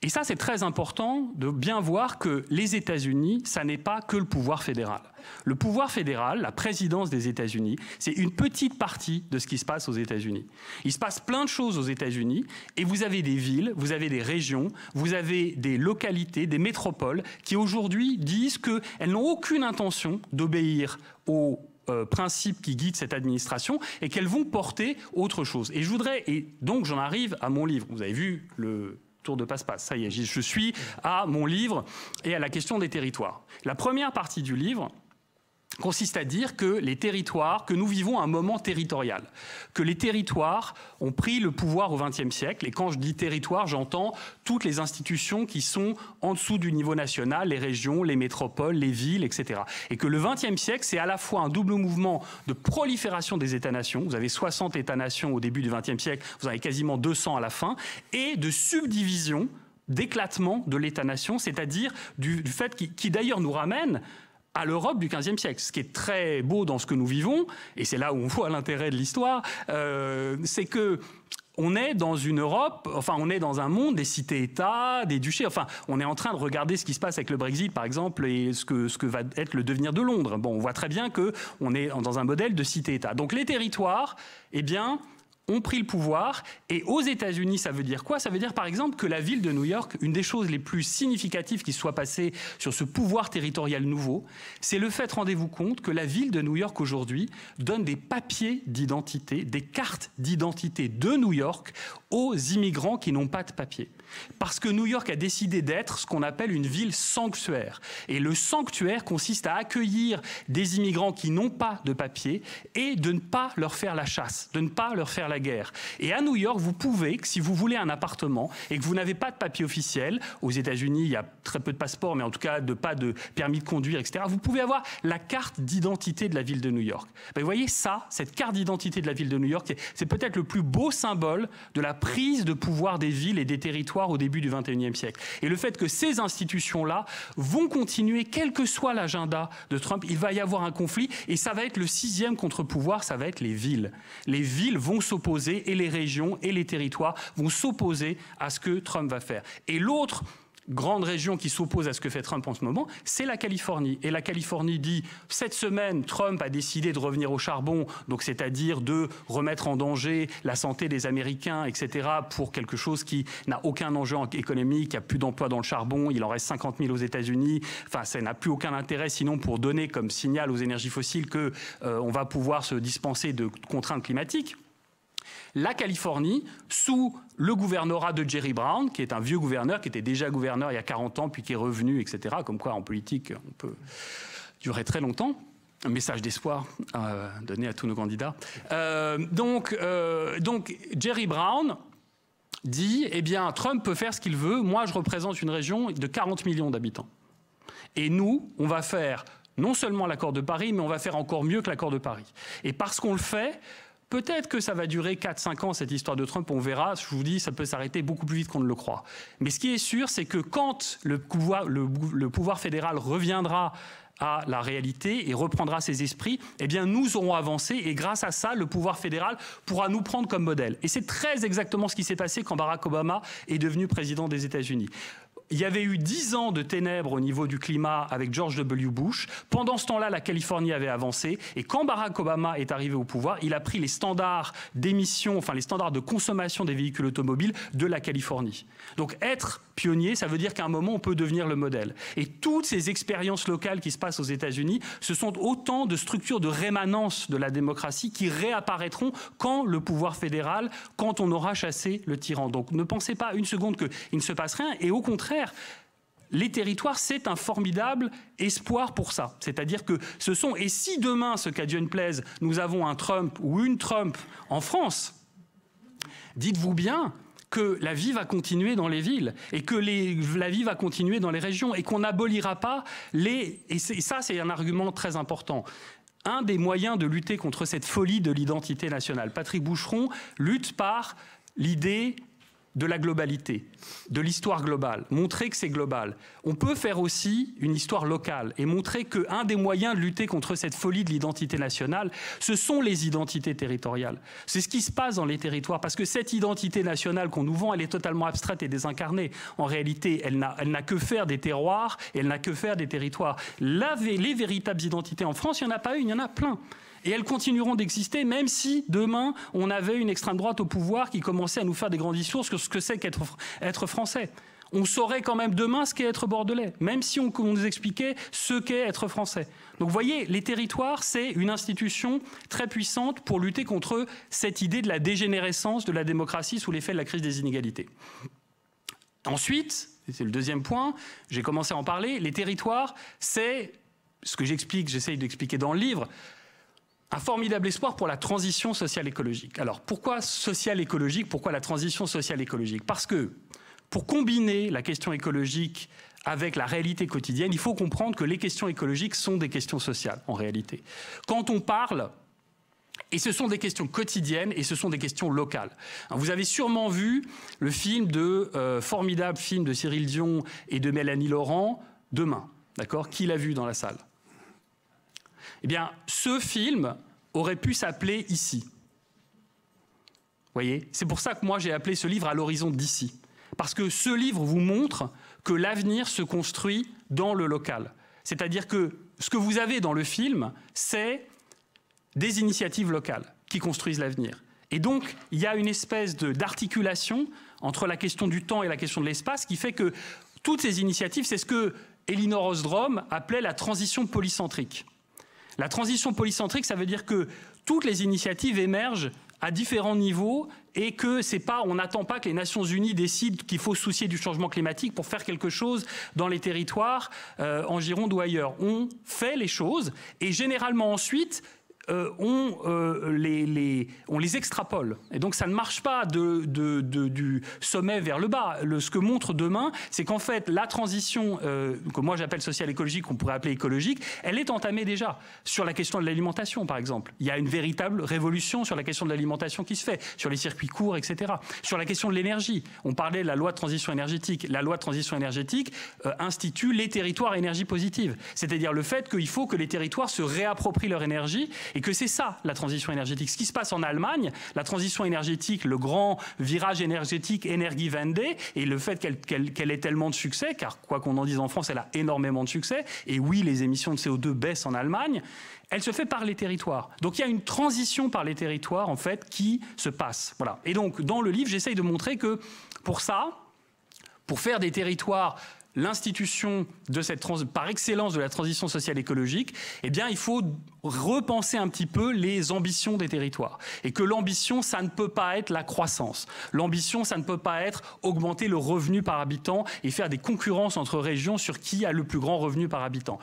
Et ça, c'est très important de bien voir que les États-Unis, ça n'est pas que le pouvoir fédéral. Le pouvoir fédéral, la présidence des États-Unis, c'est une petite partie de ce qui se passe aux États-Unis. Il se passe plein de choses aux États-Unis, et vous avez des villes, vous avez des régions, vous avez des localités, des métropoles, qui aujourd'hui disent qu'elles n'ont aucune intention d'obéir aux euh, principes qui guident cette administration et qu'elles vont porter autre chose. Et je voudrais, et donc j'en arrive à mon livre. Vous avez vu le tour de passe-passe. Ça y est, je suis à mon livre et à la question des territoires. La première partie du livre, consiste à dire que les territoires, que nous vivons un moment territorial, que les territoires ont pris le pouvoir au XXe siècle, et quand je dis territoire, j'entends toutes les institutions qui sont en dessous du niveau national, les régions, les métropoles, les villes, etc. Et que le XXe siècle, c'est à la fois un double mouvement de prolifération des États-nations, vous avez 60 États-nations au début du XXe siècle, vous en avez quasiment 200 à la fin, et de subdivision d'éclatement de l'État-nation, c'est-à-dire du, fait qui d'ailleurs nous ramène à l'Europe du XVe siècle. Ce qui est très beau dans ce que nous vivons, et c'est là où on voit l'intérêt de l'histoire, euh, c'est que on est dans une Europe, enfin on est dans un monde des cités-États, des duchés, enfin on est en train de regarder ce qui se passe avec le Brexit par exemple et ce que, ce que va être le devenir de Londres. Bon, on voit très bien que on est dans un modèle de cité-État. Donc les territoires, eh bien, ont pris le pouvoir. Et aux États-Unis, ça veut dire quoi Ça veut dire par exemple que la ville de New York, une des choses les plus significatives qui soit passée sur ce pouvoir territorial nouveau, c'est le fait, rendez-vous compte, que la ville de New York aujourd'hui donne des papiers d'identité, des cartes d'identité de New York aux immigrants qui n'ont pas de papiers. Parce que New York a décidé d'être ce qu'on appelle une ville sanctuaire. Et le sanctuaire consiste à accueillir des immigrants qui n'ont pas de papier et de ne pas leur faire la chasse, de ne pas leur faire la guerre. Et à New York, vous pouvez, si vous voulez un appartement et que vous n'avez pas de papier officiel, aux États-Unis, il y a très peu de passeports, mais en tout cas de pas de permis de conduire, etc., vous pouvez avoir la carte d'identité de la ville de New York. Ben, vous voyez, ça, cette carte d'identité de la ville de New York, c'est peut-être le plus beau symbole de la prise de pouvoir des villes et des territoires au début du XXIe siècle. Et le fait que ces institutions-là vont continuer, quel que soit l'agenda de Trump, il va y avoir un conflit et ça va être le sixième contre-pouvoir, ça va être les villes. Les villes vont s'opposer et les régions et les territoires vont s'opposer à ce que Trump va faire. Et l'autre grande région qui s'oppose à ce que fait Trump en ce moment, c'est la Californie. Et la Californie dit, cette semaine, Trump a décidé de revenir au charbon, donc c'est-à-dire de remettre en danger la santé des Américains, etc., pour quelque chose qui n'a aucun enjeu économique, il n'y a plus d'emplois dans le charbon, il en reste 50 000 aux États-Unis, enfin, ça n'a plus aucun intérêt sinon pour donner comme signal aux énergies fossiles que euh, on va pouvoir se dispenser de contraintes climatiques la Californie, sous le gouvernorat de Jerry Brown, qui est un vieux gouverneur, qui était déjà gouverneur il y a 40 ans, puis qui est revenu, etc. Comme quoi, en politique, on peut durer très longtemps. Un message d'espoir à euh, donné à tous nos candidats. Euh, donc, euh, donc, Jerry Brown dit, eh bien, Trump peut faire ce qu'il veut, moi je représente une région de 40 millions d'habitants. Et nous, on va faire non seulement l'accord de Paris, mais on va faire encore mieux que l'accord de Paris. Et parce qu'on le fait, Peut-être que ça va durer 4-5 ans, cette histoire de Trump, on verra. Je vous dis, ça peut s'arrêter beaucoup plus vite qu'on ne le croit. Mais ce qui est sûr, c'est que quand le pouvoir, le pouvoir fédéral reviendra à la réalité et reprendra ses esprits, eh bien nous aurons avancé et grâce à ça, le pouvoir fédéral pourra nous prendre comme modèle. Et c'est très exactement ce qui s'est passé quand Barack Obama est devenu président des États-Unis. Il y avait eu dix ans de ténèbres au niveau du climat avec George W. Bush. Pendant ce temps-là, la Californie avait avancé. Et quand Barack Obama est arrivé au pouvoir, il a pris les standards d'émission, enfin les standards de consommation des véhicules automobiles de la Californie. Donc être pionnier, ça veut dire qu'à un moment, on peut devenir le modèle. Et toutes ces expériences locales qui se passent aux États-Unis, ce sont autant de structures de rémanence de la démocratie qui réapparaîtront quand le pouvoir fédéral, quand on aura chassé le tyran. Donc ne pensez pas une seconde qu'il ne se passe rien. Et au contraire, les territoires, c'est un formidable espoir pour ça. C'est-à-dire que ce sont, et si demain, ce qu'a Dieu ne plaise, nous avons un Trump ou une Trump en France, dites-vous bien que la vie va continuer dans les villes et que les, la vie va continuer dans les régions et qu'on n'abolira pas les... et ça, c'est un argument très important. Un des moyens de lutter contre cette folie de l'identité nationale. Patrick Boucheron lutte par l'idée de la globalité, de l'histoire globale, montrer que c'est global. On peut faire aussi une histoire locale et montrer qu'un des moyens de lutter contre cette folie de l'identité nationale, ce sont les identités territoriales. C'est ce qui se passe dans les territoires, parce que cette identité nationale qu'on nous vend, elle est totalement abstraite et désincarnée. En réalité, elle n'a que faire des terroirs, elle n'a que faire des territoires. La, les véritables identités en France, il n'y en a pas une, il y en a plein. Et elles continueront d'exister, même si demain, on avait une extrême droite au pouvoir qui commençait à nous faire des grands discours sur ce que c'est qu'être être français. On saurait quand même demain ce qu'est être bordelais, même si on, on nous expliquait ce qu'est être français. Donc vous voyez, les territoires, c'est une institution très puissante pour lutter contre cette idée de la dégénérescence de la démocratie sous l'effet de la crise des inégalités. Ensuite, c'est le deuxième point, j'ai commencé à en parler, les territoires, c'est ce que j'explique, j'essaye d'expliquer dans le livre, un formidable espoir pour la transition sociale écologique. Alors pourquoi sociale écologique Pourquoi la transition sociale écologique Parce que pour combiner la question écologique avec la réalité quotidienne, il faut comprendre que les questions écologiques sont des questions sociales en réalité. Quand on parle et ce sont des questions quotidiennes et ce sont des questions locales. Vous avez sûrement vu le film de euh, formidable film de Cyril Dion et de Mélanie Laurent, Demain, d'accord Qui l'a vu dans la salle eh bien, ce film aurait pu s'appeler Ici. Vous voyez C'est pour ça que moi j'ai appelé ce livre à l'horizon d'ici. Parce que ce livre vous montre que l'avenir se construit dans le local. C'est-à-dire que ce que vous avez dans le film, c'est des initiatives locales qui construisent l'avenir. Et donc, il y a une espèce d'articulation entre la question du temps et la question de l'espace qui fait que toutes ces initiatives, c'est ce que Elinor Ostrom appelait la transition polycentrique. La transition polycentrique, ça veut dire que toutes les initiatives émergent à différents niveaux et que c'est pas, on n'attend pas que les Nations Unies décident qu'il faut se soucier du changement climatique pour faire quelque chose dans les territoires, euh, en Gironde ou ailleurs. On fait les choses et généralement ensuite, euh, on, euh, les, on, les, extrapole. Et donc ça ne marche pas de, du sommet vers le bas. Le, ce que montre demain, c'est qu'en fait, la transition, euh, que moi j'appelle sociale écologique, qu'on pourrait appeler écologique, elle est entamée déjà. Sur la question de l'alimentation, par exemple. Il y a une véritable révolution sur la question de l'alimentation qui se fait, sur les circuits courts, etc. Sur la question de l'énergie, on parlait de la loi de transition énergétique. La loi de transition énergétique institue les territoires énergie positive. C'est-à-dire le fait qu'il faut que les territoires se réapproprient leur énergie et que c'est ça la transition énergétique. Ce qui se passe en Allemagne, la transition énergétique, le grand virage énergétique Energiewende et le fait qu'elle qu ait tellement de succès, car quoi qu'on en dise en France, elle a énormément de succès, et oui, les émissions de CO2 baissent en Allemagne, elle se fait par les territoires. Donc il y a une transition par les territoires, en fait, qui se passe. Voilà. Et donc, dans le livre, j'essaye de montrer que pour ça, pour faire des territoires l'institution de cette par excellence de la transition sociale écologique, eh bien, il faut repenser un petit peu les ambitions des territoires. Et que l'ambition, ça ne peut pas être la croissance. L'ambition, ça ne peut pas être augmenter le revenu par habitant et faire des concurrences entre régions sur qui a le plus grand revenu par habitant.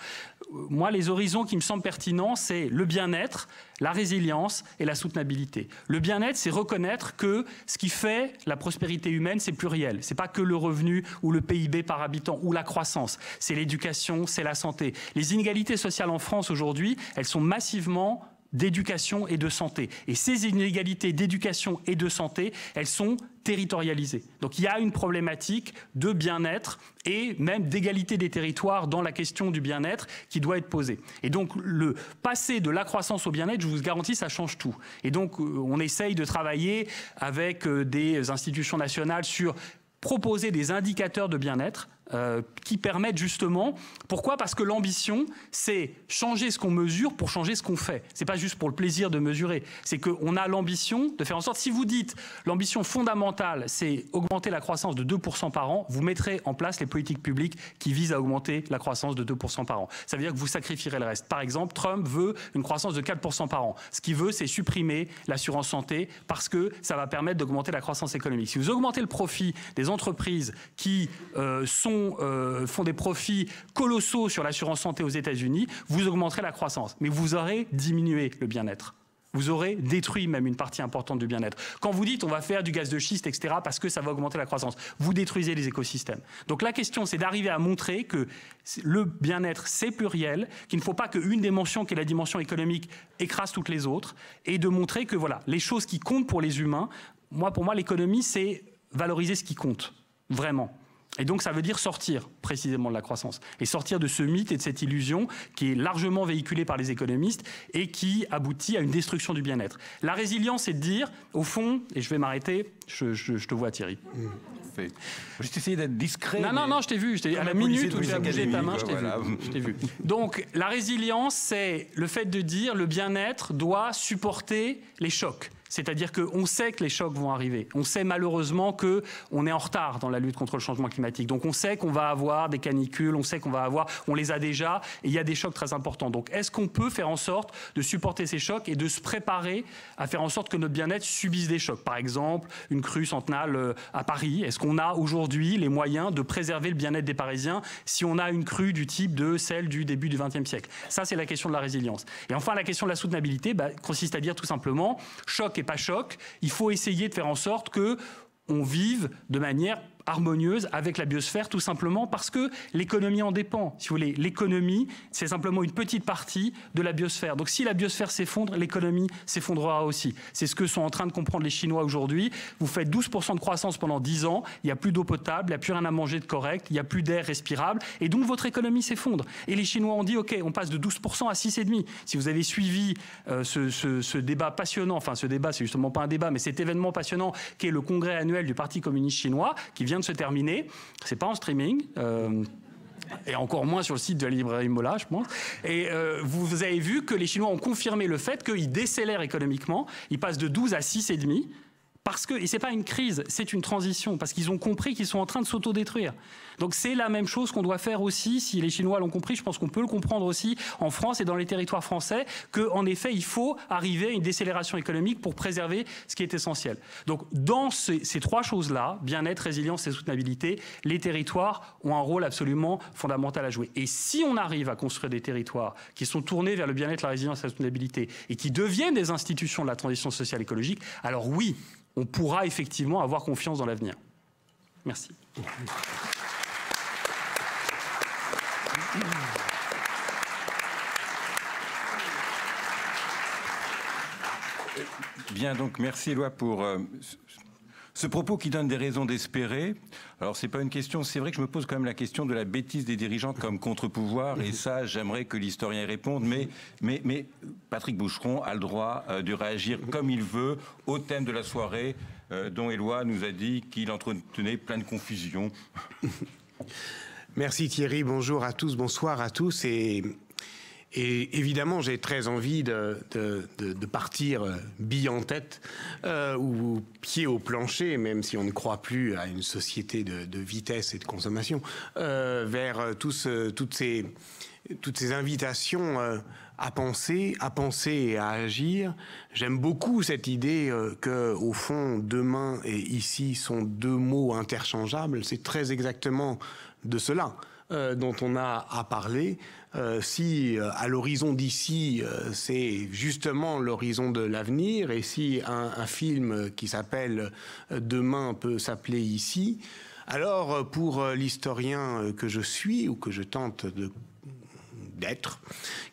Euh, moi, les horizons qui me semblent pertinents, c'est le bien-être, la résilience et la soutenabilité. Le bien-être, c'est reconnaître que ce qui fait la prospérité humaine, c'est pluriel. C'est pas que le revenu ou le PIB par habitant ou la croissance. C'est l'éducation, c'est la santé. Les inégalités sociales en France aujourd'hui, elles sont massivement d'éducation et de santé. Et ces inégalités d'éducation et de santé, elles sont territorialisées. Donc il y a une problématique de bien-être et même d'égalité des territoires dans la question du bien-être qui doit être posée. Et donc le passé de la croissance au bien-être, je vous garantis, ça change tout. Et donc euh, on essaye de travailler avec euh, des institutions nationales sur proposer des indicateurs de bien-être, euh, qui permettent justement. Pourquoi Parce que l'ambition, c'est changer ce qu'on mesure pour changer ce qu'on fait. C'est pas juste pour le plaisir de mesurer. C'est qu'on a l'ambition de faire en sorte. Si vous dites l'ambition fondamentale, c'est augmenter la croissance de 2% par an, vous mettrez en place les politiques publiques qui visent à augmenter la croissance de 2% par an. Ça veut dire que vous sacrifierez le reste. Par exemple, Trump veut une croissance de 4% par an. Ce qu'il veut, c'est supprimer l'assurance santé parce que ça va permettre d'augmenter la croissance économique. Si vous augmentez le profit des entreprises qui euh, sont euh, font, des profits colossaux sur l'assurance santé aux États-Unis, vous augmenterez la croissance, mais vous aurez diminué le bien-être. Vous aurez détruit même une partie importante du bien-être. Quand vous dites on va faire du gaz de schiste, etc., parce que ça va augmenter la croissance, vous détruisez les écosystèmes. Donc la question, c'est d'arriver à montrer que le bien-être, c'est pluriel, qu'il ne faut pas qu'une dimension, qui est la dimension économique, écrase toutes les autres, et de montrer que voilà, les choses qui comptent pour les humains, moi, pour moi, l'économie, c'est valoriser ce qui compte, vraiment. Et donc ça veut dire sortir précisément de la croissance et sortir de ce mythe et de cette illusion qui est largement véhiculée par les économistes et qui aboutit à une destruction du bien-être. La résilience, c'est de dire, au fond, et je vais m'arrêter, je, te vois Thierry. Mmh. J'ai essayé d'être discret. Non, non, non, je t'ai vu. à la minute où tu as bougé ta main, je t'ai vu, vu. Donc la résilience, c'est le fait de dire le bien-être doit supporter les chocs c'est-à-dire qu'on sait que les chocs vont arriver. On sait malheureusement que on est en retard dans la lutte contre le changement climatique. Donc on sait qu'on va avoir des canicules, on sait qu'on va avoir, on les a déjà, et il y a des chocs très importants. Donc est-ce qu'on peut faire en sorte de supporter ces chocs et de se préparer à faire en sorte que notre bien-être subisse des chocs Par exemple, une crue centenale euh, à Paris. Est-ce qu'on a aujourd'hui les moyens de préserver le bien-être des Parisiens si on a une crue du type de celle du début du XXe siècle Ça, c'est la question de la résilience. Et enfin, la question de la soutenabilité bah, consiste à dire tout simplement choc et pas choc, il faut essayer de faire en sorte que on vive de manière harmonieuse avec la biosphère, tout simplement parce que l'économie en dépend. Si vous voulez, l'économie, c'est simplement une petite partie de la biosphère. Donc si la biosphère s'effondre, l'économie s'effondrera aussi. C'est ce que sont en train de comprendre les Chinois aujourd'hui. Vous faites 12% de croissance pendant 10 ans, il n'y a plus d'eau potable, il n'y a plus rien à manger de correct, il n'y a plus d'air respirable, et donc votre économie s'effondre. Et les Chinois ont dit, OK, on passe de 12% à 6,5%. Si vous avez suivi euh, ce, ce débat passionnant, enfin ce débat, c'est justement pas un débat, mais cet événement passionnant qui est le congrès annuel du Parti communiste chinois, qui vient de se terminer. C'est pas en streaming. Euh, et encore moins sur le site de la librairie Mola, je pense. Et euh, vous avez vu que les Chinois ont confirmé le fait qu'ils décélèrent économiquement, ils passent de 12 à 6,5, parce que, et c'est pas une crise, c'est une transition, parce qu'ils ont compris qu'ils sont en train de s'autodétruire. Donc c'est la même chose qu'on doit faire aussi, si les Chinois l'ont compris, je pense qu'on peut le comprendre aussi en France et dans les territoires français, qu'en effet, il faut arriver à une décélération économique pour préserver ce qui est essentiel. Donc dans ces, trois choses-là, bien-être, résilience et soutenabilité, les territoires ont un rôle absolument fondamental à jouer. Et si on arrive à construire des territoires qui sont tournés vers le bien-être, la résilience et la soutenabilité, et qui deviennent des institutions de la transition sociale et écologique, alors oui, on pourra effectivement avoir confiance dans l'avenir. Merci. Bien, donc merci Eloi pour euh, ce propos qui donne des raisons d'espérer. Alors c'est pas une question, c'est vrai que je me pose quand même la question de la bêtise des dirigeants comme contre-pouvoir, et ça j'aimerais que l'historien réponde, mais, Patrick Boucheron a le droit euh, de réagir comme il veut au thème de la soirée euh, dont Éloi nous a dit qu'il entretenait plein de confusion. Merci Thierry, bonjour à tous, bonsoir à tous. Et, évidemment, j'ai très envie de, partir euh, bille en tête euh, ou pied au plancher, même si on ne croit plus à une société de, vitesse et de consommation, euh, vers toutes, ces, toutes ces invitations. à penser, à penser et à agir. J'aime beaucoup cette idée que, au fond, demain et ici sont deux mots interchangeables. C'est très exactement de cela euh, dont on a à parler. Euh, si euh, à l'horizon d'ici, c'est justement l'horizon de l'avenir, et si un film qui s'appelle Demain peut s'appeler ici, alors, pour l'historien que je suis ou que je tente de d'être,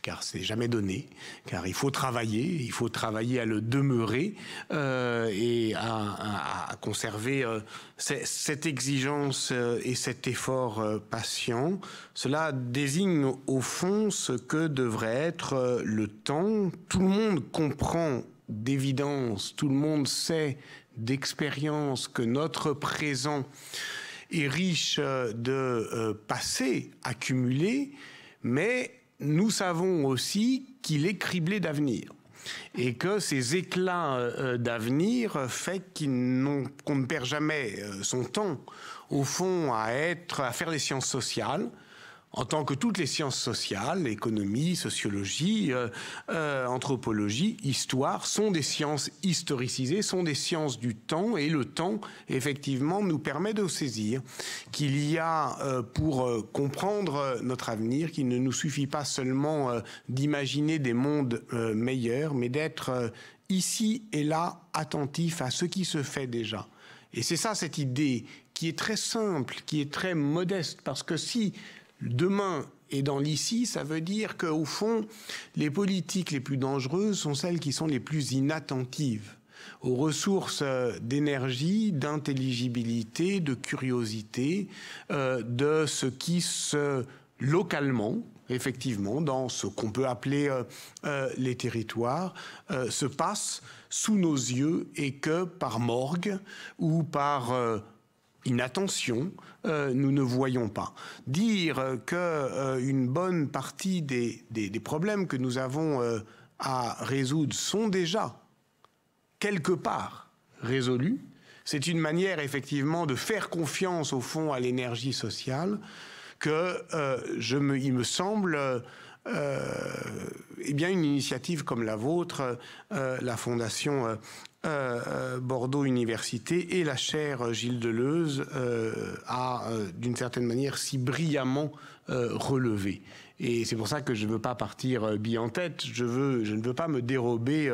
car c'est jamais donné, car il faut travailler, il faut travailler à le demeurer euh, et à, conserver euh, cette exigence euh, et cet effort patient. Cela désigne au fond ce que devrait être le temps. Tout le monde comprend d'évidence, tout le monde sait d'expérience que notre présent est riche de passé accumulé, mais nous savons aussi qu'il est criblé d'avenir et que ces éclats euh, euh, d'avenir font qu'on ne perd jamais euh, son temps, au fond, à à faire les sciences sociales, en tant que toutes les sciences sociales, économie, sociologie, euh, euh, anthropologie, histoire, sont des sciences historicisées, sont des sciences du temps, et le temps, effectivement, nous permet de saisir qu'il y a, euh, pour comprendre notre avenir, qu'il ne nous suffit pas seulement d'imaginer des mondes meilleurs, mais d'être ici et là attentif à ce qui se fait déjà. Et c'est ça cette idée qui est très simple, qui est très modeste, parce que si demain et dans l'ici, ça veut dire qu'au fond, les politiques les plus dangereuses sont celles qui sont les plus inattentives aux ressources euh, d'énergie, d'intelligibilité, de curiosité, euh, de ce qui se localement, effectivement, dans ce qu'on peut appeler euh, les territoires, se passe sous nos yeux et que par morgue ou par inattention, euh, nous ne voyons pas. Dire euh, que euh, une bonne partie des, des, problèmes que nous avons à résoudre sont déjà quelque part résolus, c'est une manière effectivement de faire confiance au fond à l'énergie sociale que je me, il me semble eh bien une initiative comme la vôtre, la Fondation euh, Bordeaux Université et la chaire Gilles Deleuze euh, a, euh, d'une certaine manière, si brillamment relevé. Et c'est pour ça que je ne veux pas partir bille en tête, je, veux, je ne veux pas me dérober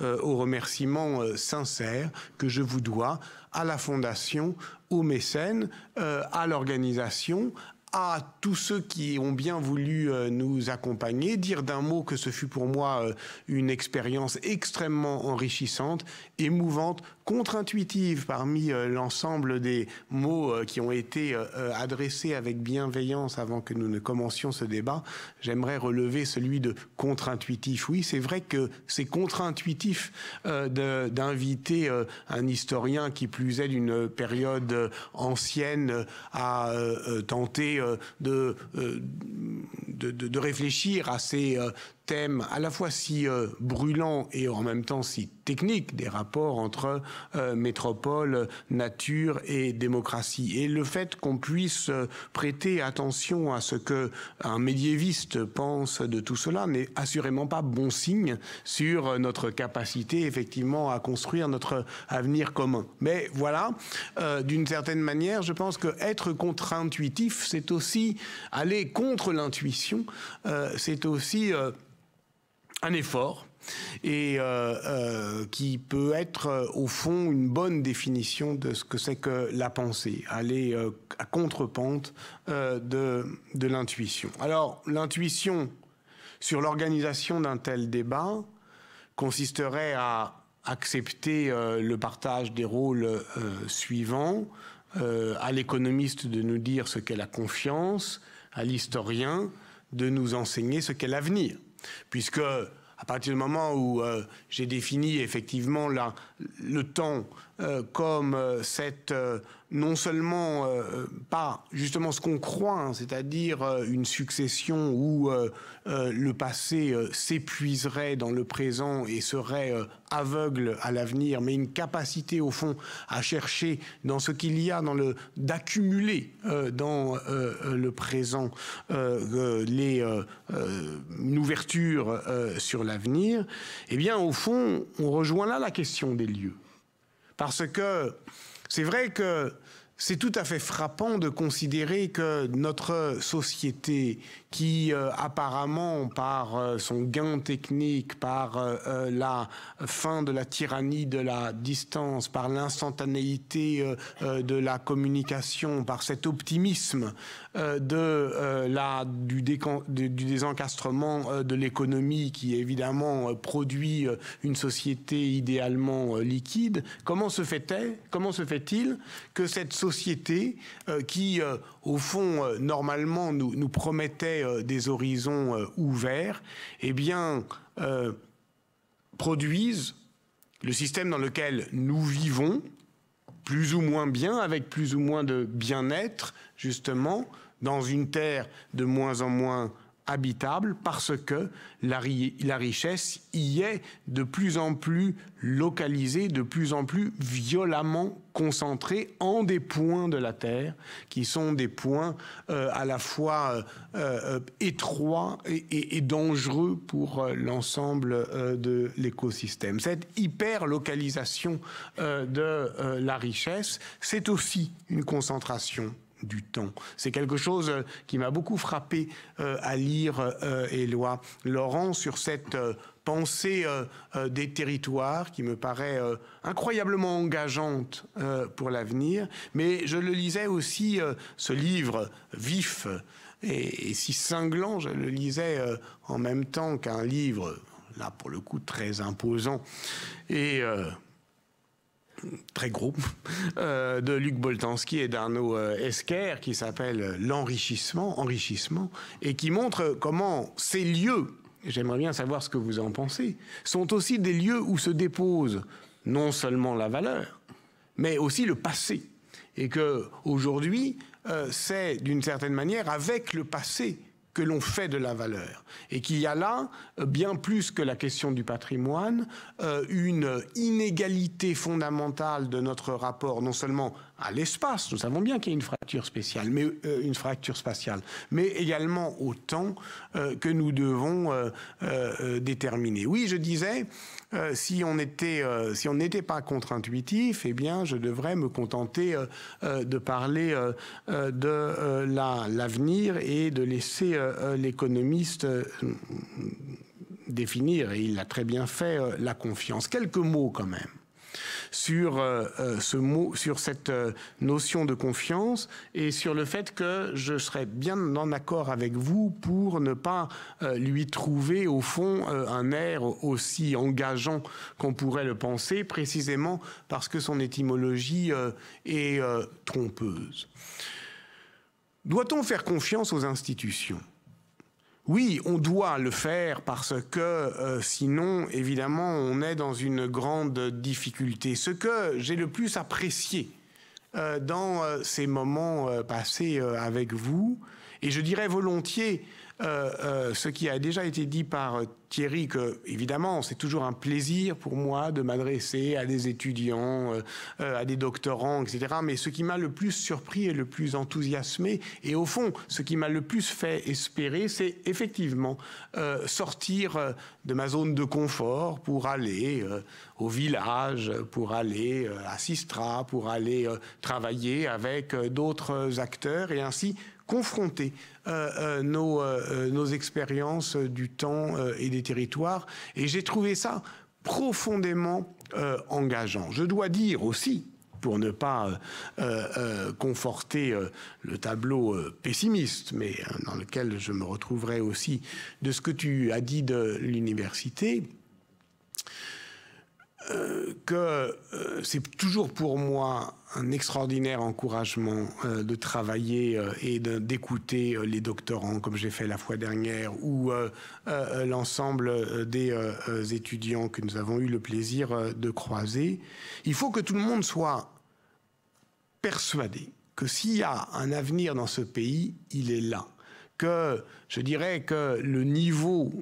aux remerciements sincères que je vous dois à la Fondation, aux mécènes, à l'organisation, à tous ceux qui ont bien voulu euh, nous accompagner, dire d'un mot que ce fut pour moi euh, une expérience extrêmement enrichissante, émouvante, contre-intuitive parmi euh, l'ensemble des mots euh, qui ont été euh, adressés avec bienveillance avant que nous ne commencions ce débat, j'aimerais relever celui de contre-intuitif. Oui, c'est vrai que c'est contre-intuitif d'inviter un historien qui plus est d'une période ancienne à tenter de, de, de réfléchir à ces thème à la fois si euh, brûlant et en même temps si technique des rapports entre euh, métropole, nature et démocratie. Et le fait qu'on puisse euh, prêter attention à ce que un médiéviste pense de tout cela n'est assurément pas bon signe sur notre capacité effectivement à construire notre avenir commun. Mais voilà, d'une certaine manière, je pense que être contre-intuitif, c'est aussi aller contre l'intuition, c'est aussi un effort et euh, euh, qui peut être euh, au fond une bonne définition de ce que c'est que la pensée, aller à contre-pente de, de l'intuition. Alors l'intuition sur l'organisation d'un tel débat consisterait à accepter le partage des rôles suivants, à l'économiste de nous dire ce qu'est la confiance, à l'historien de nous enseigner ce qu'est l'avenir puisque à partir du moment où euh, j'ai défini effectivement le temps euh, comme euh, cette euh, non seulement pas justement ce qu'on croit, hein, c'est-à-dire une succession où le passé s'épuiserait dans le présent et serait aveugle à l'avenir, mais une capacité au fond à chercher dans ce qu'il y a dans le d'accumuler dans le présent les une ouverture sur l'avenir. Eh bien, au fond, on rejoint là la question des lieux. Parce que c'est vrai que c'est tout à fait frappant de considérer que notre société, qui euh, apparemment, par euh, son gain technique, par euh, la fin de la tyrannie de la distance, par l'instantanéité de la communication, par cet optimisme de la, du, du, du désencastrement de l'économie qui évidemment produit une société idéalement liquide, comment se fait comment se fait-il que cette société qui, au fond, normalement nous, nous promettait euh, des horizons euh, ouverts, eh bien, euh, produisent le système dans lequel nous vivons, plus ou moins bien, avec plus ou moins de bien-être, justement, dans une terre de moins en moins habitable parce que la, richesse y est de plus en plus localisée, de plus en plus violemment concentrée en des points de la Terre, qui sont des points euh, à la fois euh, euh, étroits et, et, dangereux pour l'ensemble de l'écosystème. Cette hyper-localisation de la richesse, c'est aussi une concentration du temps. C'est quelque chose euh, qui m'a beaucoup frappé euh, à lire et euh, Éloi Laurent sur cette pensée des territoires qui me paraît incroyablement engageante pour l'avenir. Mais je le lisais aussi, ce livre vif et, et, si cinglant, je le lisais en même temps qu'un livre, là pour le coup très imposant. Et très gros euh, de Luc Boltanski et d'Arnaud euh, Esquer qui s'appelle L'enrichissement, enrichissement, et qui montre comment ces lieux, j'aimerais bien savoir ce que vous en pensez, sont aussi des lieux où se dépose non seulement la valeur, mais aussi le passé. Et que aujourd'hui, euh, c'est d'une certaine manière avec le passé que l'on fait de la valeur. Et qu'il y a là, euh, bien plus que la question du patrimoine, euh, une inégalité fondamentale de notre rapport, non seulement à l'espace. Nous savons bien qu'il y a une fracture spéciale, mais euh, une fracture spatiale, mais également au temps euh, que nous devons euh, déterminer. Oui, je disais, si on n'était pas contre-intuitif, eh bien, je devrais me contenter de parler de l'avenir et de laisser l'économiste définir, et il l'a très bien fait, la confiance. Quelques mots quand même sur euh, euh, sur cette euh, notion de confiance et sur le fait que je serais bien en accord avec vous pour ne pas lui trouver au fond un air aussi engageant qu'on pourrait le penser, précisément parce que son étymologie est trompeuse. Doit-on faire confiance aux institutions oui, on doit le faire parce que euh, sinon, évidemment, on est dans une grande difficulté. Ce que j'ai le plus apprécié euh, dans euh, ces moments passés avec vous, et je dirais volontiers euh, euh, ce qui a déjà été dit par euh, Thierry, que évidemment, c'est toujours un plaisir pour moi de m'adresser à des étudiants, à des doctorants, etc. Mais ce qui m'a le plus surpris et le plus enthousiasmé, et au fond, ce qui m'a le plus fait espérer, c'est effectivement sortir de ma zone de confort pour aller au village, pour aller à Sistra, pour aller travailler avec d'autres acteurs et ainsi confronter euh, euh, nos, euh, nos expériences du temps et des territoires. Et j'ai trouvé ça profondément engageant. Je dois dire aussi, pour ne pas conforter le tableau pessimiste, mais dans lequel je me retrouverai aussi de ce que tu as dit de l'université, que c'est toujours pour moi un extraordinaire encouragement euh, de travailler euh, et d'écouter euh, les doctorants, comme j'ai fait la fois dernière, ou l'ensemble des étudiants que nous avons eu le plaisir de croiser. Il faut que tout le monde soit persuadé que s'il y a un avenir dans ce pays, il est là. Que je dirais que le niveau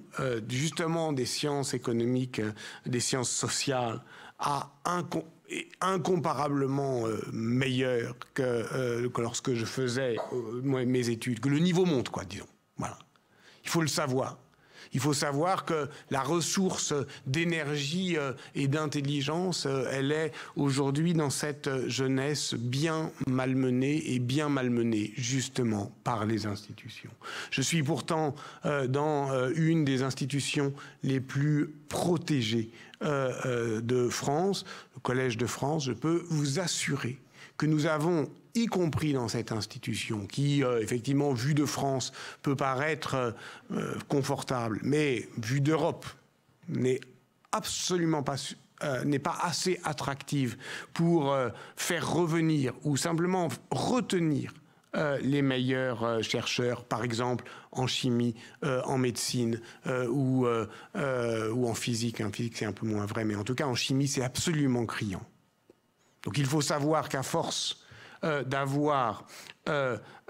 justement des sciences économiques, des sciences sociales, a un est incomparablement euh, meilleur euh, que, lorsque je faisais euh, mes études, que le niveau monte, quoi, disons. Voilà. Il faut le savoir. Il faut savoir que la ressource d'énergie et d'intelligence, elle est aujourd'hui dans cette jeunesse bien malmenée et bien malmenée justement par les institutions. Je suis pourtant dans une des institutions les plus protégées euh, euh, de France, le Collège de France, je peux vous assurer que nous avons y compris dans cette institution, qui, euh, effectivement, vue de France, peut paraître confortable, mais vue d'Europe, n'est absolument pas n'est pas assez attractive pour faire revenir ou simplement retenir euh, les meilleurs euh, chercheurs, par exemple en chimie, euh, en médecine ou, ou, en physique. En hein, physique, c'est un peu moins vrai, mais en tout cas, en chimie, c'est absolument criant. Donc il faut savoir qu'à force d'avoir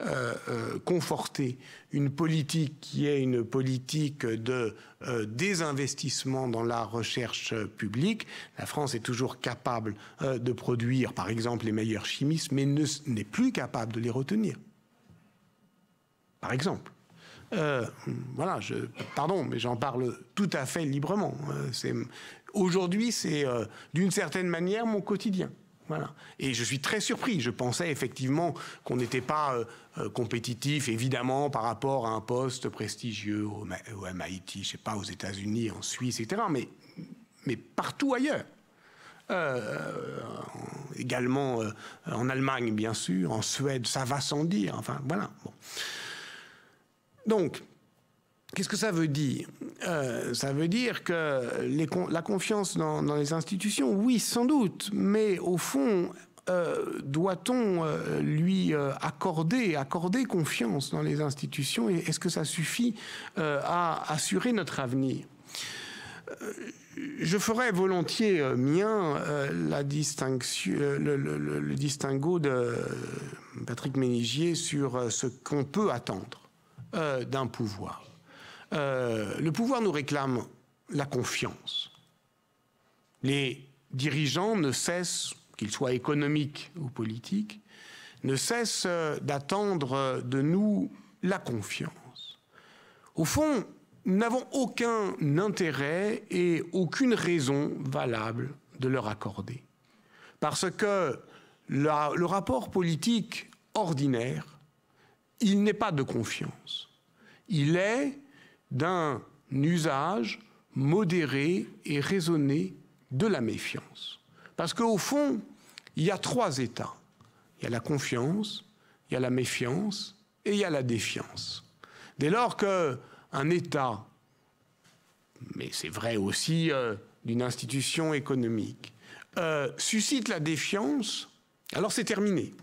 euh, euh, conforter une politique qui est une politique de euh, désinvestissement dans la recherche publique. La France est toujours capable de produire, par exemple, les meilleurs chimistes, mais n'est plus capable de les retenir. Par exemple. voilà, je, pardon, mais j'en parle tout à fait librement. Aujourd'hui, c'est d'une certaine manière mon quotidien. Et je suis très surpris. Je pensais effectivement qu'on n'était pas euh, euh, compétitif, évidemment, par rapport à un poste prestigieux au, MIT, je sais pas, aux États-Unis, en Suisse, etc. Mais, partout ailleurs. Euh, également en Allemagne, bien sûr, en Suède, ça va sans dire. Enfin, voilà. Donc, Qu'est-ce que ça veut dire euh, Ça veut dire que la confiance dans, les institutions, oui, sans doute, mais au fond, euh, doit-on euh, lui accorder, accorder confiance dans les institutions est-ce que ça suffit à assurer notre avenir je ferai volontiers mien la distinction, le, distinguo de Patrick Ménigier sur ce qu'on peut attendre d'un pouvoir. Euh, le pouvoir nous réclame la confiance. Les dirigeants ne cessent, qu'ils soient économiques ou politiques, ne cessent euh, d'attendre euh, de nous la confiance. Au fond, nous n'avons aucun intérêt et aucune raison valable de leur accorder. Parce que le rapport politique ordinaire, il n'est pas de confiance. Il est d'un usage modéré et raisonné de la méfiance. Parce qu'au fond, il y a trois états. Il y a la confiance, il y a la méfiance et il y a la défiance. Dès lors qu'un État, mais c'est vrai aussi euh, d'une institution économique, euh, suscite la défiance, alors c'est terminé.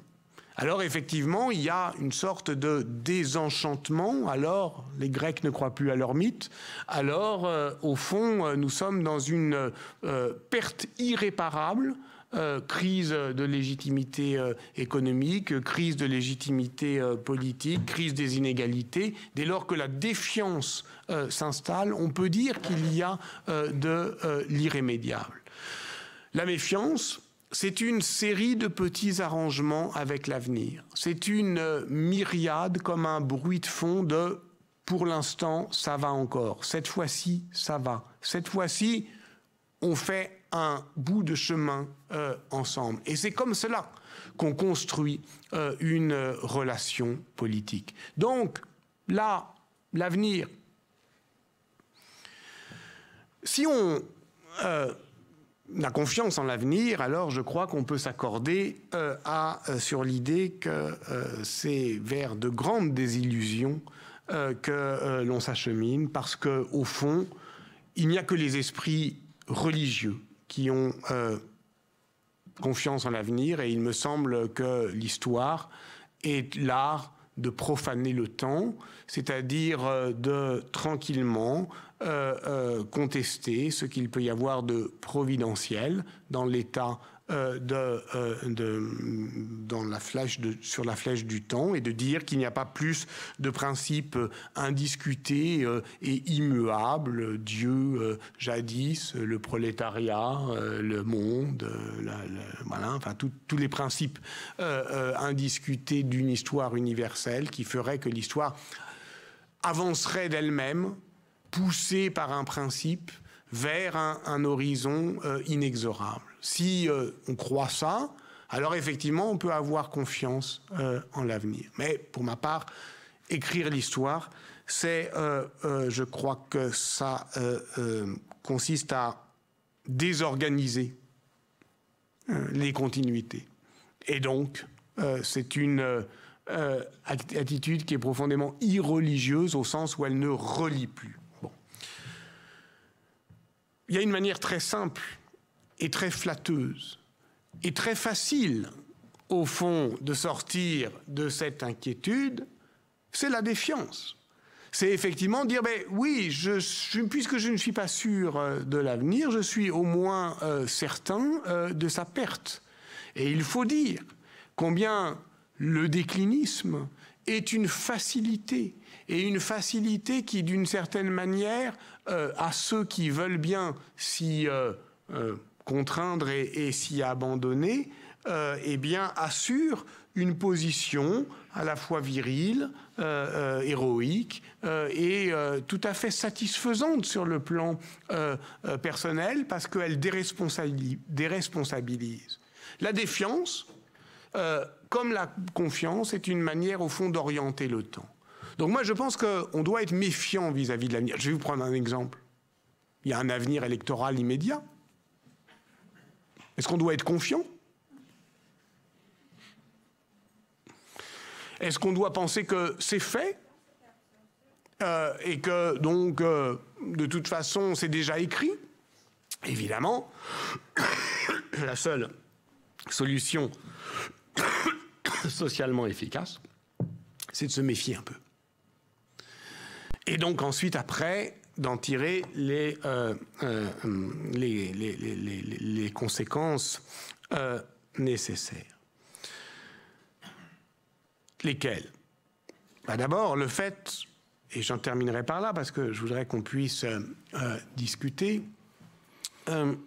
Alors effectivement, il y a une sorte de désenchantement. Alors les Grecs ne croient plus à leur mythe. Alors euh, au fond, euh, nous sommes dans une euh, perte irréparable crise de légitimité économique, crise de légitimité politique, crise des inégalités. Dès lors que la défiance s'installe, on peut dire qu'il y a de l'irrémédiable. La méfiance, c'est une série de petits arrangements avec l'avenir. C'est une euh, myriade comme un bruit de fond de pour l'instant, ça va encore. Cette fois-ci, ça va. Cette fois-ci, on fait un bout de chemin euh, ensemble. Et c'est comme cela qu'on construit euh, une relation politique. Donc, là, l'avenir. Si on la confiance en l'avenir, alors je crois qu'on peut s'accorder euh, euh, sur l'idée que euh, c'est vers de grandes désillusions que l'on s'achemine, parce que au fond, il n'y a que les esprits religieux qui ont confiance en l'avenir, et il me semble que l'histoire est l'art de profaner le temps, c'est-à-dire euh, de tranquillement euh, euh, contester ce qu'il peut y avoir de providentiel dans l'état euh, euh, dans la flèche sur la flèche du temps et de dire qu'il n'y a pas plus de principes indiscutés euh, et immuables, Dieu, jadis, le prolétariat, le monde, la, enfin tous les principes indiscutés d'une histoire universelle qui ferait que l'histoire avancerait d'elle-même, poussée par un principe vers un horizon inexorable. Si euh, on croit ça, alors effectivement, on peut avoir confiance euh, en l'avenir. Mais pour ma part, écrire l'histoire, c'est, euh, je crois que ça consiste à désorganiser les continuités. Et donc, c'est une attitude qui est profondément irreligieuse au sens où elle ne relie plus. Bon. Il y a une manière très simple est très flatteuse et très facile, au fond, de sortir de cette inquiétude, c'est la défiance. C'est effectivement dire, ben oui, je, je, puisque je ne suis pas sûr euh, de l'avenir, je suis au moins euh, certain euh, de sa perte. Et il faut dire combien le déclinisme est une facilité, et une facilité qui, d'une certaine manière, à ceux qui veulent bien si, contraindre et, s'y abandonner, euh, eh bien, assure une position à la fois virile, euh, euh, héroïque et tout à fait satisfaisante sur le plan personnel parce qu'elle déresponsabilise, La défiance, comme la confiance, est une manière au fond d'orienter le temps. Donc moi je pense qu'on doit être méfiant vis-à-vis -vis de l'avenir. Je vais vous prendre un exemple. Il y a un avenir électoral immédiat. Est-ce qu'on doit être confiant Est-ce qu'on doit penser que c'est fait euh, et que donc, euh, de toute façon, c'est déjà écrit Évidemment, la seule solution socialement efficace, c'est de se méfier un peu. Et donc ensuite, après, d'en tirer les, euh, euh, les, conséquences euh, nécessaires. Lesquelles bah, D'abord, le fait, et j'en terminerai par là parce que je voudrais qu'on puisse discuter, que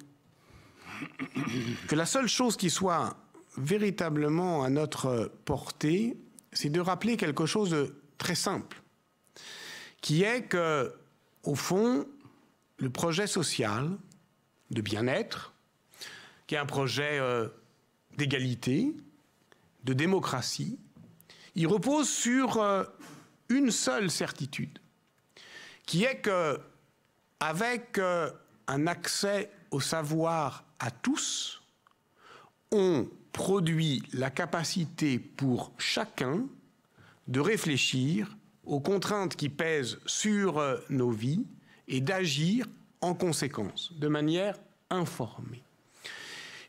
la seule chose qui soit véritablement à notre portée, c'est de rappeler quelque chose de très simple, qui est que au fond le projet social de bien-être, qui est un projet euh, d'égalité, de démocratie, il repose sur euh, une seule certitude, qui est que avec euh, un accès au savoir à tous, on produit la capacité pour chacun de réfléchir aux contraintes qui pèsent sur euh, nos vies et d'agir en conséquence, de manière informée.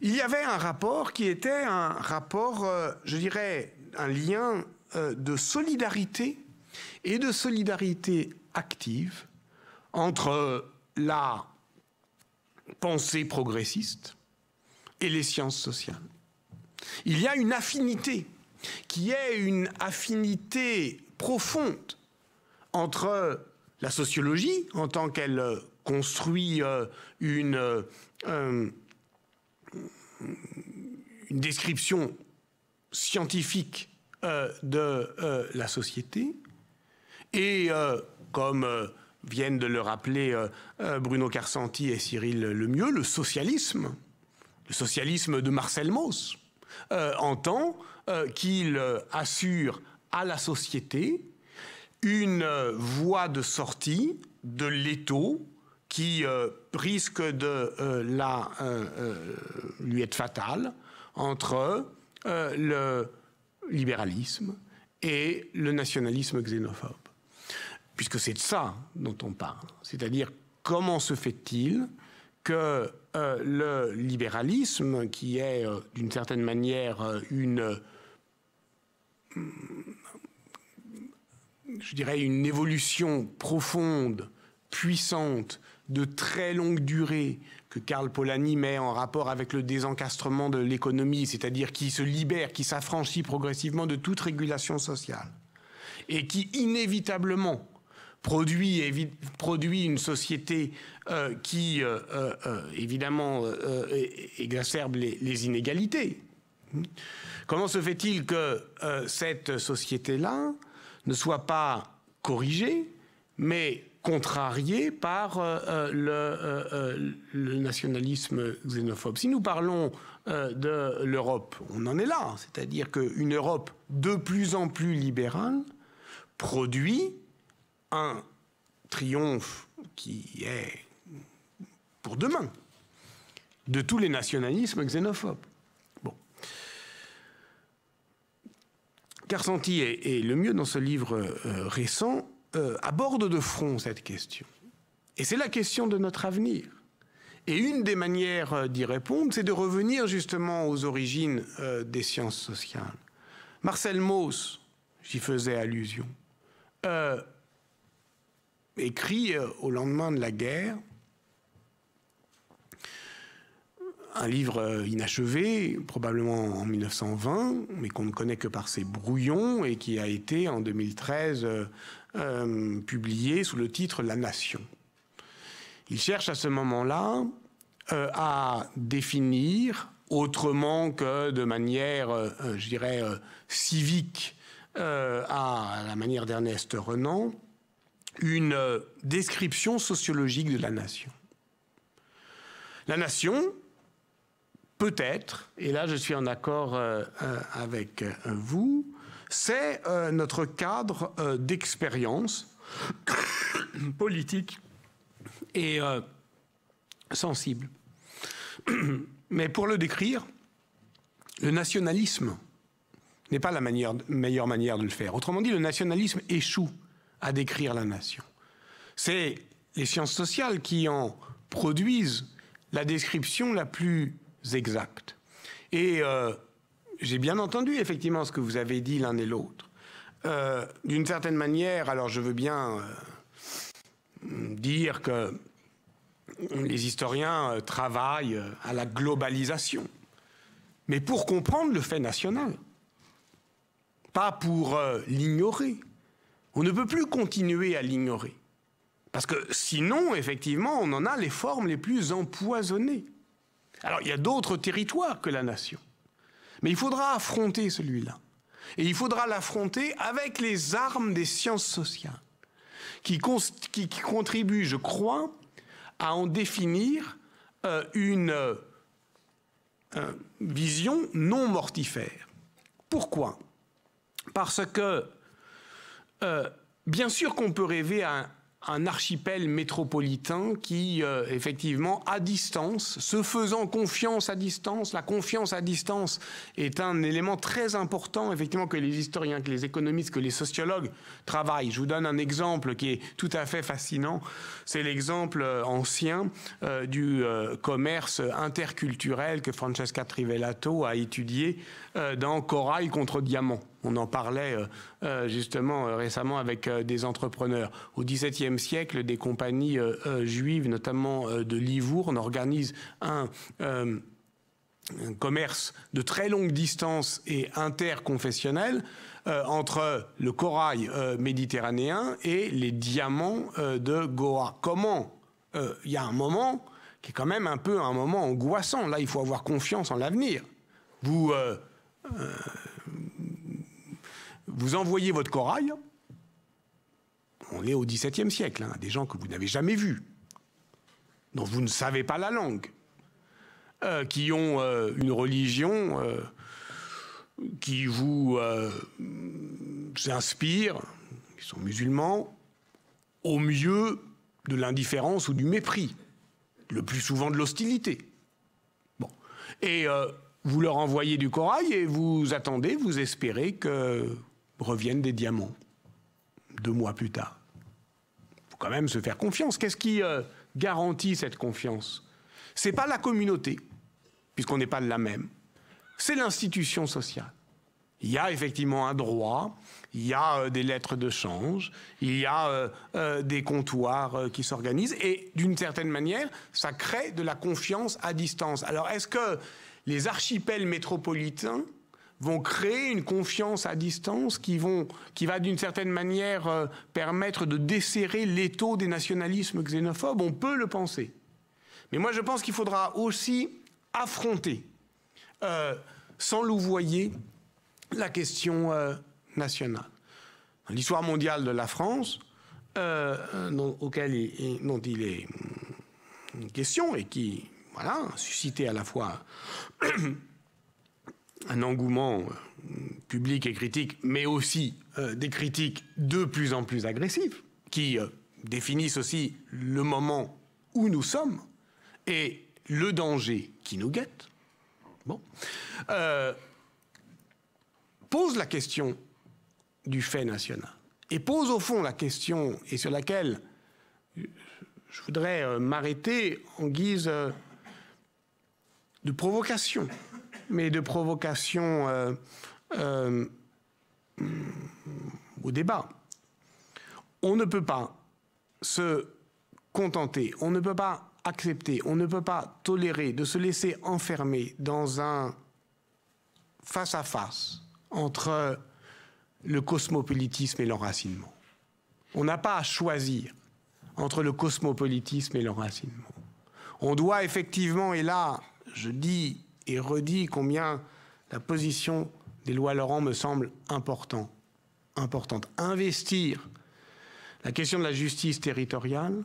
Il y avait un rapport qui était un rapport, euh, je dirais, un lien euh, de solidarité et de solidarité active entre la pensée progressiste et les sciences sociales. Il y a une affinité qui est une affinité profonde entre la sociologie, en tant qu'elle euh, construit euh, euh, une, description scientifique de la société, et comme viennent de le rappeler Bruno Carsanti et Cyril Lemieux, le socialisme, le socialisme de Marcel Mauss, tant qu'il assure à la société une voie de sortie de l'étau qui euh, risque de euh, la, euh, lui être fatale entre le libéralisme et le nationalisme xénophobe. Puisque c'est de ça dont on parle. C'est-à-dire comment se fait-il que le libéralisme, qui est d'une certaine manière une je dirais, une évolution profonde, puissante, de très longue durée que Karl Polanyi met en rapport avec le désencastrement de l'économie, c'est-à-dire qui se libère, qui s'affranchit progressivement de toute régulation sociale, et qui inévitablement produit, une société euh, qui, euh, euh, évidemment, exacerbe les, inégalités. Comment se fait-il que cette société-là ne soit pas corrigé, mais contrarié par euh, euh, euh, le, nationalisme xénophobe. Si nous parlons de l'Europe, on en est là, c'est-à-dire qu'une Europe de plus en plus libérale produit un triomphe qui est pour demain de tous les nationalismes xénophobes. Carsanti, et, le mieux dans ce livre euh, récent, euh, aborde de front cette question. Et c'est la question de notre avenir. Et une des manières euh, d'y répondre, c'est de revenir justement aux origines des sciences sociales. Marcel Mauss, j'y faisais allusion, écrit au lendemain de la guerre un livre euh, inachevé, probablement en 1920, mais qu'on ne connaît que par ses brouillons et qui a été en 2013 euh, euh, publié sous le titre La Nation. Il cherche à ce moment-là à définir autrement que de manière, je dirais, civique à la manière d'Ernest Renan, une description sociologique de la nation. La nation, peut-être, et là je suis en accord euh, euh, avec euh, vous, c'est notre cadre d'expérience politique et sensible. Mais pour le décrire, le nationalisme n'est pas la meilleure manière de le faire. Autrement dit, le nationalisme échoue à décrire la nation. C'est les sciences sociales qui en produisent la description la plus exactes. Et euh, j'ai bien entendu effectivement ce que vous avez dit l'un et l'autre. Euh, d'une certaine manière, alors je veux bien euh, dire que les historiens travaillent à la globalisation, mais pour comprendre le fait national, pas pour l'ignorer. On ne peut plus continuer à l'ignorer. Parce que sinon, effectivement, on en a les formes les plus empoisonnées. Alors il y a d'autres territoires que la nation. Mais il faudra affronter celui-là. Et il faudra l'affronter avec les armes des sciences sociales, qui, contribuent, je crois, à en définir euh, une euh, vision non mortifère. Pourquoi Parce que, euh, bien sûr qu'on peut rêver à un, un archipel métropolitain qui, euh, effectivement, à distance, se faisant confiance à distance, la confiance à distance est un élément très important, effectivement, que les historiens, que les économistes, que les sociologues travaillent. Je vous donne un exemple qui est tout à fait fascinant. C'est l'exemple euh, ancien euh, du commerce interculturel que Francesca Trivellato a étudié dans Corail contre Diamant. On en parlait euh, euh, justement euh, récemment avec des entrepreneurs. Au XVIIe siècle, des compagnies juives, notamment de Livourne, organisent un commerce de très longue distance et interconfessionnel entre le corail méditerranéen et les diamants de Goa. Comment Il y a un moment qui est quand même un peu un moment angoissant. Là, il faut avoir confiance en l'avenir. Vous vous envoyez votre corail, on est au XVIIe siècle, hein, des gens que vous n'avez jamais vus, dont vous ne savez pas la langue, euh, qui ont euh, une religion euh, qui vous inspire, ils sont musulmans, au mieux de l'indifférence ou du mépris, le plus souvent de l'hostilité. Bon. Et vous leur envoyez du corail et vous attendez, vous espérez que reviennent des diamants, deux mois plus tard. Il faut quand même se faire confiance. Qu'est-ce qui euh, garantit cette confiance C'est pas la communauté, puisqu'on n'est pas de la même. C'est l'institution sociale. Il y a effectivement un droit, il y a euh, des lettres de change, il y a euh, des comptoirs qui s'organisent, et d'une certaine manière, ça crée de la confiance à distance. Alors est-ce que les archipels métropolitains vont créer une confiance à distance qui, va d'une certaine manière euh, permettre de desserrer l'étau des nationalismes xénophobes. On peut le penser. Mais moi, je pense qu'il faudra aussi affronter, euh, sans louvoyer, la question euh, nationale. L'histoire mondiale de la France, dont, auquel il, est une hum, question et qui voilà, a suscité à la fois un engouement euh, public et critique, mais aussi euh, des critiques de plus en plus agressives, qui euh, définissent aussi le moment où nous sommes et le danger qui nous guette, bon, pose la question du fait national et pose au fond la question et sur laquelle je voudrais m'arrêter en guise de provocation mais de provocation euh, euh, au débat. On ne peut pas se contenter, on ne peut pas accepter, on ne peut pas tolérer de se laisser enfermer dans un face à -face entre le cosmopolitisme et l'enracinement. On n'a pas à choisir entre le cosmopolitisme et l'enracinement. On doit effectivement, et là je dis et redit combien la position des lois Laurent me semble importante. importante. Investir la question de la justice territoriale,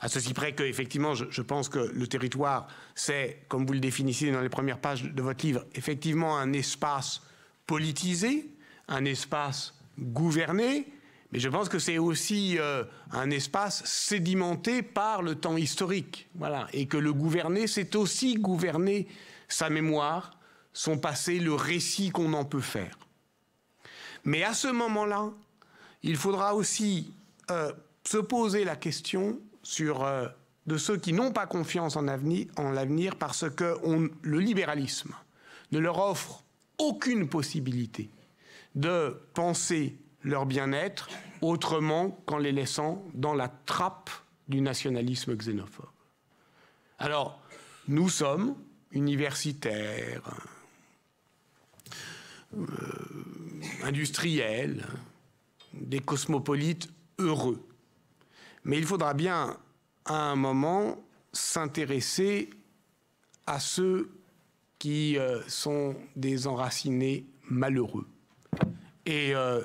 à ceci près que, effectivement, je, pense que le territoire, c'est, comme vous le définissez dans les premières pages de votre livre, effectivement un espace politisé, un espace gouverné, mais je pense que c'est aussi euh, un espace sédimenté par le temps historique. Voilà. Et que le gouverner, c'est aussi gouverner sa mémoire, son passé, le récit qu'on en peut faire. Mais à ce moment-là, il faudra aussi euh, se poser la question sur, euh, de ceux qui n'ont pas confiance en, en l'avenir parce que le libéralisme ne leur offre aucune possibilité de penser leur bien-être autrement qu'en les laissant dans la trappe du nationalisme xénophobe. Alors, nous sommes universitaires, euh, industriels, des cosmopolites heureux. Mais il faudra bien, à un moment, s'intéresser à ceux qui euh, sont des enracinés malheureux et euh,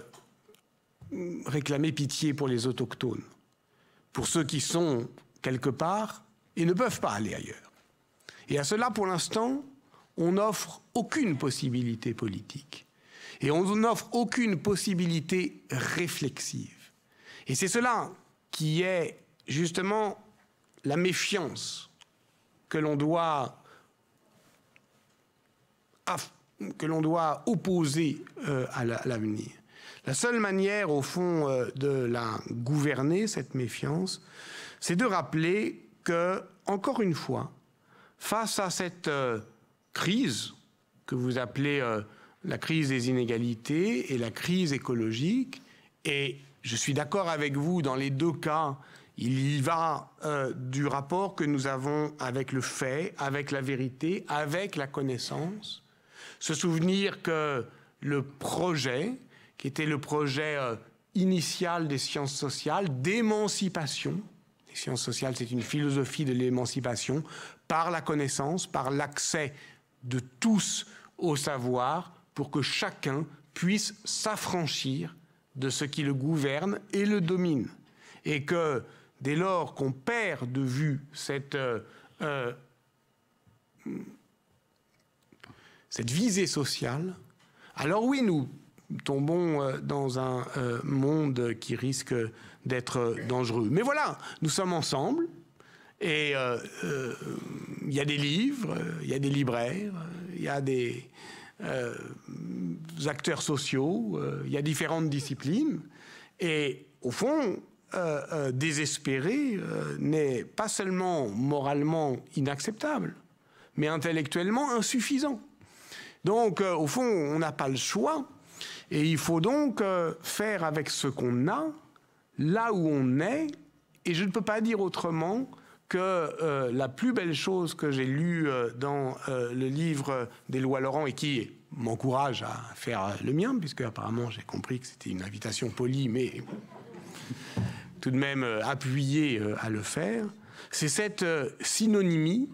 réclamer pitié pour les autochtones, pour ceux qui sont quelque part et ne peuvent pas aller ailleurs. Et à cela, pour l'instant, on n'offre aucune possibilité politique. Et on n'offre aucune possibilité réflexive. Et c'est cela qui est justement la méfiance que l'on doit, que l'on doit opposer euh, à l'avenir. La seule manière, au fond, euh, de la gouverner, cette méfiance, c'est de rappeler que, encore une fois, face à cette euh, crise que vous appelez euh, la crise des inégalités et la crise écologique, et je suis d'accord avec vous dans les deux cas, il y va euh, du rapport que nous avons avec le fait, avec la vérité, avec la connaissance, se souvenir que le projet, qui était le projet initial des sciences sociales, d'émancipation, les sciences sociales, c'est une philosophie de l'émancipation par la connaissance, par l'accès de tous au savoir, pour que chacun puisse s'affranchir de ce qui le gouverne et le domine. Et que dès lors qu'on perd de vue cette, euh, euh, cette visée sociale, alors oui, nous tombons euh, dans un euh, monde qui risque d'être euh, dangereux. Mais voilà, nous sommes ensemble. Et il y a des livres, il y a des libraires, il y a des acteurs sociaux, il y a différentes disciplines. Et au fond, désespérer n'est pas seulement moralement inacceptable, mais intellectuellement insuffisant. Donc, au fond, on n'a pas le choix et il faut donc euh, faire avec ce qu'on a, là où on est, et je ne peux pas dire autrement que euh, la plus belle chose que j'ai lue euh, dans le livre des lois Laurent et qui m'encourage à faire le mien, puisque apparemment j'ai compris que c'était une invitation polie, mais tout de même appuyée à le faire, c'est cette synonymie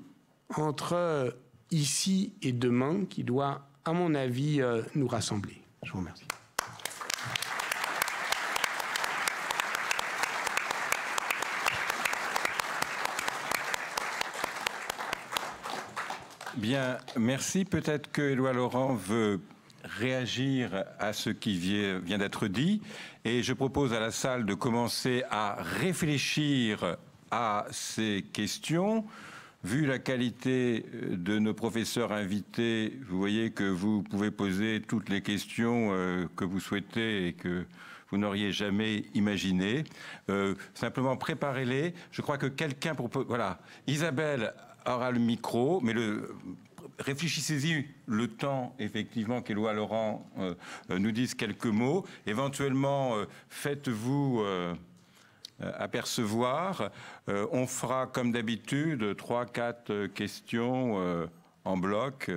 entre ici et demain qui doit, à mon avis, nous rassembler. Je vous remercie. Bien, merci. Peut-être que Éloi Laurent veut réagir à ce qui vient d'être dit. Et je propose à la salle de commencer à réfléchir à ces questions. Vu la qualité euh, de nos professeurs invités, vous voyez que vous pouvez poser toutes les questions euh, que vous souhaitez et que vous n'auriez jamais imaginées. Euh, simplement, préparez-les. Je crois que quelqu'un... propose... Voilà. Isabelle aura le micro, mais le réfléchissez-y le temps, effectivement, qu'Éloi Laurent euh, euh, nous dise quelques mots. Éventuellement, euh, faites-vous apercevoir. on fera, comme d'habitude, trois, quatre questions en bloc.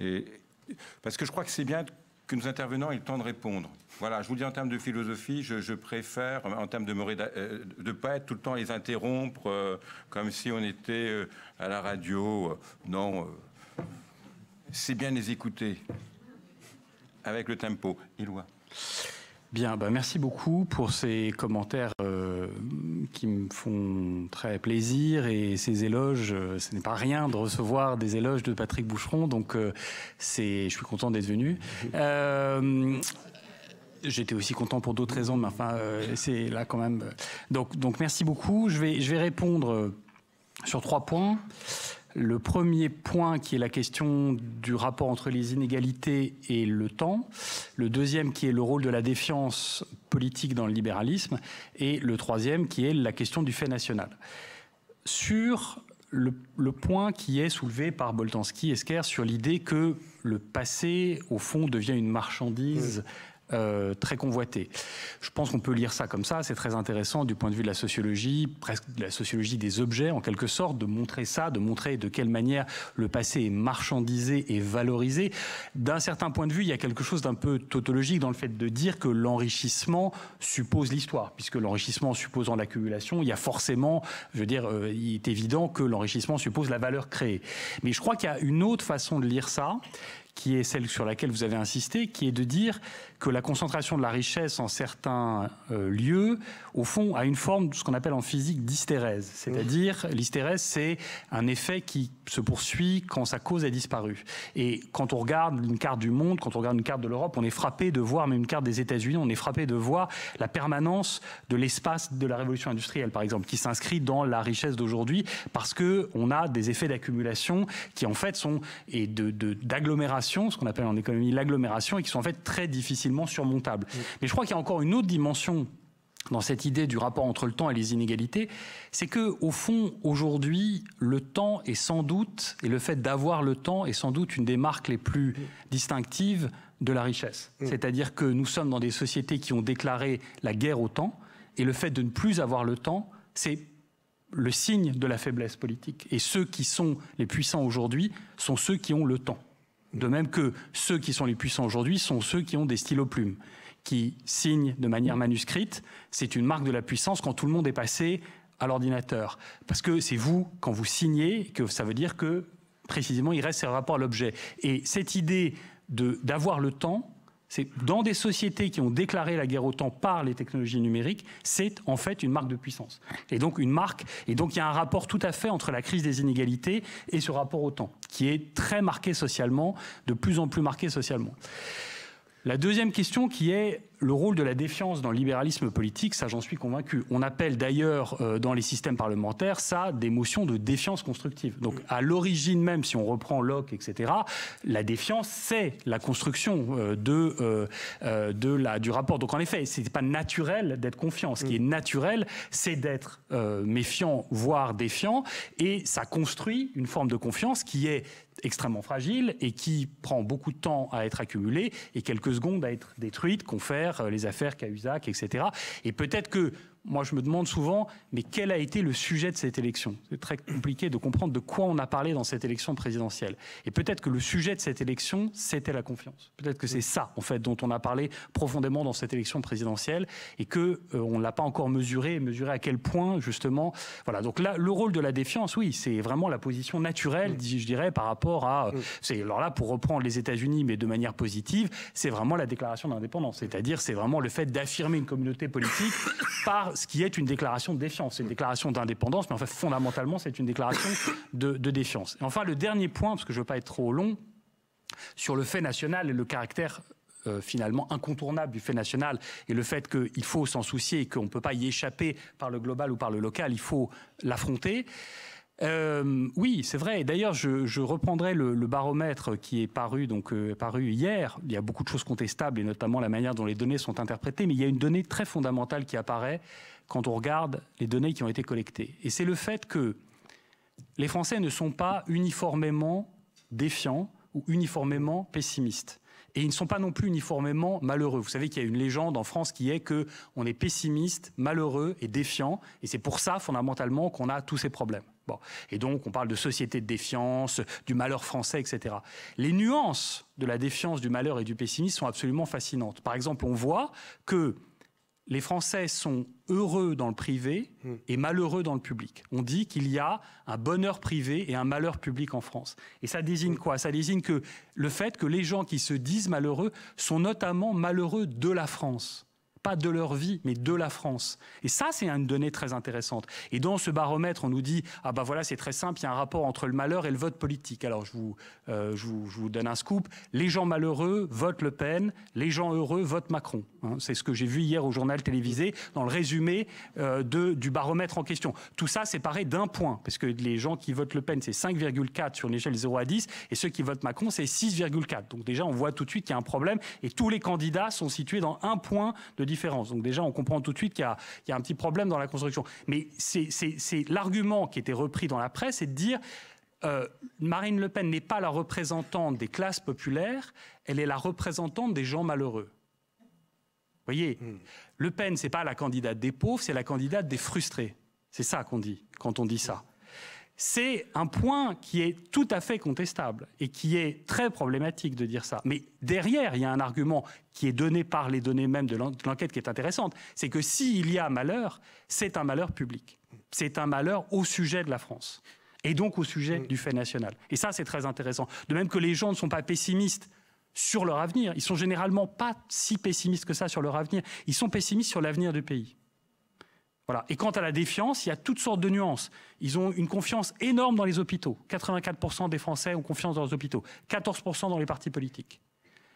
Et, parce que je crois que c'est bien que nous intervenants aient le temps de répondre. Voilà, je vous dis en termes de philosophie, je, préfère, en termes de ne euh, de pas être tout le temps les interrompre euh, comme si on était euh, à la radio. Non, c'est bien les écouter avec le tempo. Éloi. Bien, bah, merci beaucoup pour ces commentaires euh, qui me font très plaisir et ces éloges. Euh, ce n'est pas rien de recevoir des éloges de Patrick Boucheron, donc euh, c'est, je suis content d'être venu. J'étais aussi content pour d'autres raisons, mais enfin, c'est là quand même. Donc, donc merci beaucoup. Je vais, je vais répondre sur trois points. Le premier point qui est la question du rapport entre les inégalités et le temps. Le deuxième qui est le rôle de la défiance politique dans le libéralisme. Et le troisième qui est la question du fait national. Sur le, point qui est soulevé par Boltanski et Sker sur l'idée que le passé, au fond, devient une marchandise. Euh, très convoité. Je pense qu'on peut lire ça comme ça, c'est très intéressant du point de vue de la sociologie, presque de la sociologie des objets en quelque sorte, de montrer ça, de montrer de quelle manière le passé est marchandisé et valorisé. D'un certain point de vue, il y a quelque chose d'un peu tautologique dans le fait de dire que l'enrichissement suppose l'histoire, puisque l'enrichissement supposant l'accumulation, il y a forcément, je veux dire, euh, il est évident que l'enrichissement suppose la valeur créée. Mais je crois qu'il y a une autre façon de lire ça, qui est celle sur laquelle vous avez insisté, qui est de dire que la concentration de la richesse en certains euh, lieux, au fond, a une forme de ce qu'on appelle en physique d'hystérèse. Mmh. C'est-à-dire, l'hystérèse, c'est un effet qui se poursuit quand sa cause a disparu. Et quand on regarde une carte du monde, quand on regarde une carte de l'Europe, on est frappé de voir, même une carte des États-Unis, on est frappé de voir la permanence de l'espace de la révolution industrielle, par exemple, qui s'inscrit dans la richesse d'aujourd'hui, parce que on a des effets d'accumulation qui, en fait, sont et d'agglomération de, d'agglomération ce qu'on appelle en économie l'agglomération, et qui sont en fait très difficilement surmontables. Mais je crois qu'il y a encore une autre dimension dans cette idée du rapport entre le temps et les inégalités, c'est que au fond aujourd'hui, le temps est sans doute et le fait d'avoir le temps est sans doute une des marques les plus distinctives de la richesse. C'est-à-dire que nous sommes dans des sociétés qui ont déclaré la guerre au temps et le fait de ne plus avoir le temps, c'est le signe de la faiblesse politique. Et ceux qui sont les puissants aujourd'hui sont ceux qui ont le temps. De même que ceux qui sont les puissants aujourd'hui sont ceux qui ont des stylos plumes, qui signent de manière manuscrite. C'est une marque de la puissance quand tout le monde est passé à l'ordinateur. Parce que c'est vous, quand vous signez, que ça veut dire que précisément il reste un rapport à l'objet. Et cette idée d'avoir le temps c'est dans des sociétés qui ont déclaré la guerre au temps par les technologies numériques, c'est en fait une marque de puissance. Et donc une marque, et donc il y a un rapport tout à fait entre la crise des inégalités et ce rapport au temps, qui est très marqué socialement, de plus en plus marqué socialement. La deuxième question qui est le rôle de la défiance dans le libéralisme politique, ça j'en suis convaincu. On appelle d'ailleurs euh, dans les systèmes parlementaires ça des motions de défiance constructive. Donc à l'origine même, si on reprend Locke, etc., la défiance, c'est la construction euh, de, euh, de la, du rapport. Donc en effet, n'est pas naturel d'être confiant. Ce qui mm. est naturel, c'est d'être méfiant, voire défiant, et ça construit une forme de confiance qui est extrêmement fragile et qui prend beaucoup de temps à être accumulée et quelques secondes à être détruite, confère euh, les affaires Cahuzac, etc. Et peut-être que moi je me demande souvent, mais quel a été le sujet de cette élection C'est très compliqué de comprendre de quoi on a parlé dans cette élection présidentielle. Et peut-être que le sujet de cette élection, c'était la confiance. Peut-être que c'est ça, en fait, dont on a parlé profondément dans cette élection présidentielle et que euh, on ne l'a pas encore mesuré, mesuré à quel point, justement. Voilà. Donc là, le rôle de la défiance, oui, c'est vraiment la position naturelle, je dirais, par rapport à. Mm. c'est alors là, pour reprendre les États-Unis, mais de manière positive, c'est vraiment la déclaration d'indépendance. C'est-à-dire, c'est vraiment le fait d'affirmer une communauté politique par ce qui est une déclaration de défiance. C'est une déclaration d'indépendance, mais en fait, fondamentalement, c'est une déclaration de, défiance. enfin, le dernier point, parce que je ne veux pas être trop long, sur le fait national et le caractère euh, finalement incontournable du fait national et le fait qu'il faut s'en soucier et qu'on ne peut pas y échapper par le global ou par le local, il faut l'affronter. Euh, oui, c'est vrai. D'ailleurs, je, reprendrai le, baromètre qui est paru donc euh, paru hier. Il y a beaucoup de choses contestables et notamment la manière dont les données sont interprétées. Mais il y a une donnée très fondamentale qui apparaît quand on regarde les données qui ont été collectées. Et c'est le fait que les Français ne sont pas uniformément défiants ou uniformément pessimistes. Et ils ne sont pas non plus uniformément malheureux. Vous savez qu'il y a une légende en France qui est que on est pessimiste, malheureux et défiant. Et c'est pour ça fondamentalement qu'on a tous ces problèmes. Et donc, on parle de société de défiance, du malheur français, etc. Les nuances de la défiance, du malheur et du pessimisme sont absolument fascinantes. Par exemple, on voit que les Français sont heureux dans le privé hmm. et malheureux dans le public. On dit qu'il y a un bonheur privé et un malheur public en France. Et ça désigne quoi Ça désigne que le fait que les gens qui se disent malheureux sont notamment malheureux de la France pas de leur vie, mais de la France. Et ça, c'est une donnée très intéressante. Et dans ce baromètre, on nous dit ah bah voilà, c'est très simple, il y a un rapport entre le malheur et le vote politique. Alors euh, je vous, je vous, donne un scoop. Les gens malheureux votent Le Pen, les gens heureux votent Macron. Hein, c'est ce que j'ai vu hier au journal télévisé dans le résumé euh, de, du baromètre en question. Tout ça séparé d'un point, parce que les gens qui votent Le Pen, c'est 5,4 sur une échelle 0 à 10, et ceux qui votent Macron, c'est 6,4. Donc déjà, on voit tout de suite qu'il y a un problème, et tous les candidats sont situés dans un point de donc déjà, on comprend tout de suite qu'il y, a un petit problème dans la construction. Mais c'est l'argument qui était repris dans la presse, c'est de dire... Euh, Marine Le Pen n'est pas la représentante des classes populaires, elle est la représentante des gens malheureux. Vous voyez, hmm. Le Pen, n'est pas la candidate des pauvres, c'est la candidate des frustrés. C'est ça qu'on dit quand on dit ça c'est un point qui est tout à fait contestable et qui est très problématique de dire ça. Mais derrière, il y a un argument qui est donné par les données même de l'enquête qui est intéressante, c'est que s'il y a malheur, c'est un malheur public. C'est un malheur au sujet de la France et donc au sujet mm. du fait national. Et ça, c'est très intéressant. De même que les gens ne sont pas pessimistes sur leur avenir, ils sont généralement pas si pessimistes que ça sur leur avenir, ils sont pessimistes sur l'avenir du pays. Et quant à la défiance, il y a toutes sortes de nuances. Ils ont une confiance énorme dans les hôpitaux. 84% des Français ont confiance dans les hôpitaux. 14% dans les partis politiques.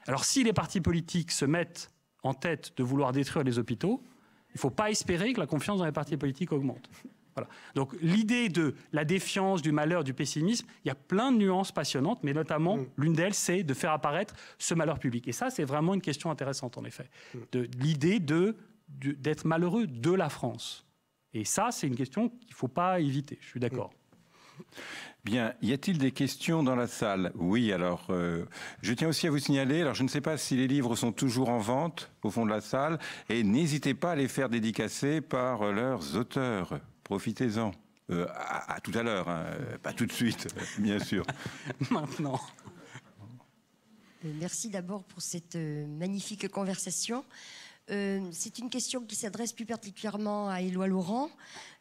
Alors si les partis politiques se mettent en tête de vouloir détruire les hôpitaux, il ne faut pas espérer que la confiance dans les partis politiques augmente. Voilà. Donc l'idée de la défiance, du malheur, du pessimisme, il y a plein de nuances passionnantes, mais notamment mm. l'une d'elles, c'est de faire apparaître ce malheur public. Et ça, c'est vraiment une question intéressante, en effet. Mm. De, l'idée de d'être malheureux de la France. Et ça, c'est une question qu'il ne faut pas éviter, je suis d'accord. Bien, y a-t-il des questions dans la salle Oui, alors euh, je tiens aussi à vous signaler, alors je ne sais pas si les livres sont toujours en vente au fond de la salle, et n'hésitez pas à les faire dédicacer par euh, leurs auteurs. Profitez-en. Euh, à, tout à l'heure, hein, pas tout de suite, bien sûr. Maintenant. Merci d'abord pour cette magnifique conversation. Euh, c'est une question qui s'adresse plus particulièrement à Éloi Laurent.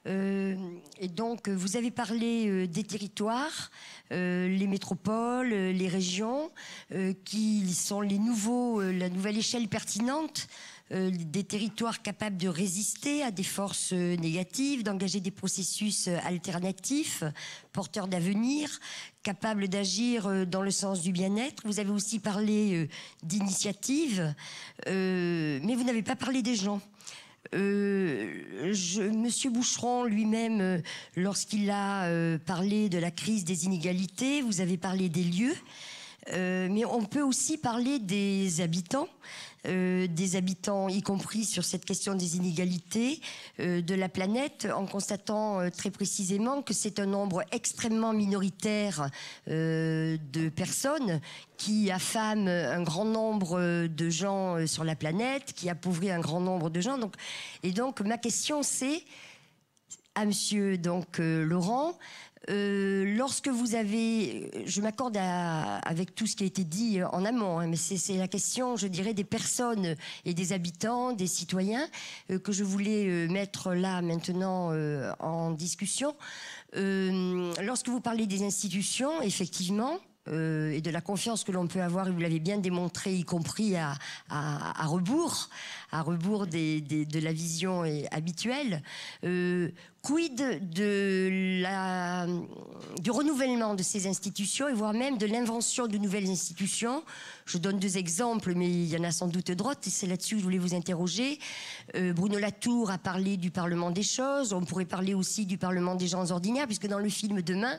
Euh, et donc, euh, vous avez parlé des territoires, les métropoles, les régions, qui sont les nouveaux, la nouvelle échelle pertinente euh, des territoires capables de résister à des forces euh, négatives, d'engager des processus euh, alternatifs, porteurs d'avenir, capables d'agir dans le sens du bien-être. Vous avez aussi parlé d'initiatives, mais vous n'avez pas parlé des gens. Monsieur Boucheron lui-même, lorsqu'il a parlé de la crise des inégalités, vous avez parlé des lieux, mais on peut aussi parler des habitants, euh, des habitants, y compris sur cette question des inégalités euh, de la planète, en constatant euh, très précisément que c'est un nombre extrêmement minoritaire de personnes qui affame un grand nombre de gens sur la planète, qui appauvrit un grand nombre de gens. Donc, et donc ma question c'est à Monsieur donc Laurent. Euh, lorsque vous avez, euh, je m'accorde avec tout ce qui a été dit euh, en amont, hein, mais c'est la question, je dirais, des personnes et des habitants, des citoyens, que je voulais mettre là maintenant en discussion. lorsque vous parlez des institutions, effectivement, euh, et de la confiance que l'on peut avoir, et vous l'avez bien démontré, y compris à, à, à rebours, de la vision habituelle, euh, quid de la, du renouvellement de ces institutions et voire même de l'invention de nouvelles institutions Je donne deux exemples, mais il y en a sans doute d'autres, et c'est là-dessus que je voulais vous interroger. Euh, Bruno Latour a parlé du Parlement des choses, on pourrait parler aussi du Parlement des gens ordinaires, puisque dans le film Demain,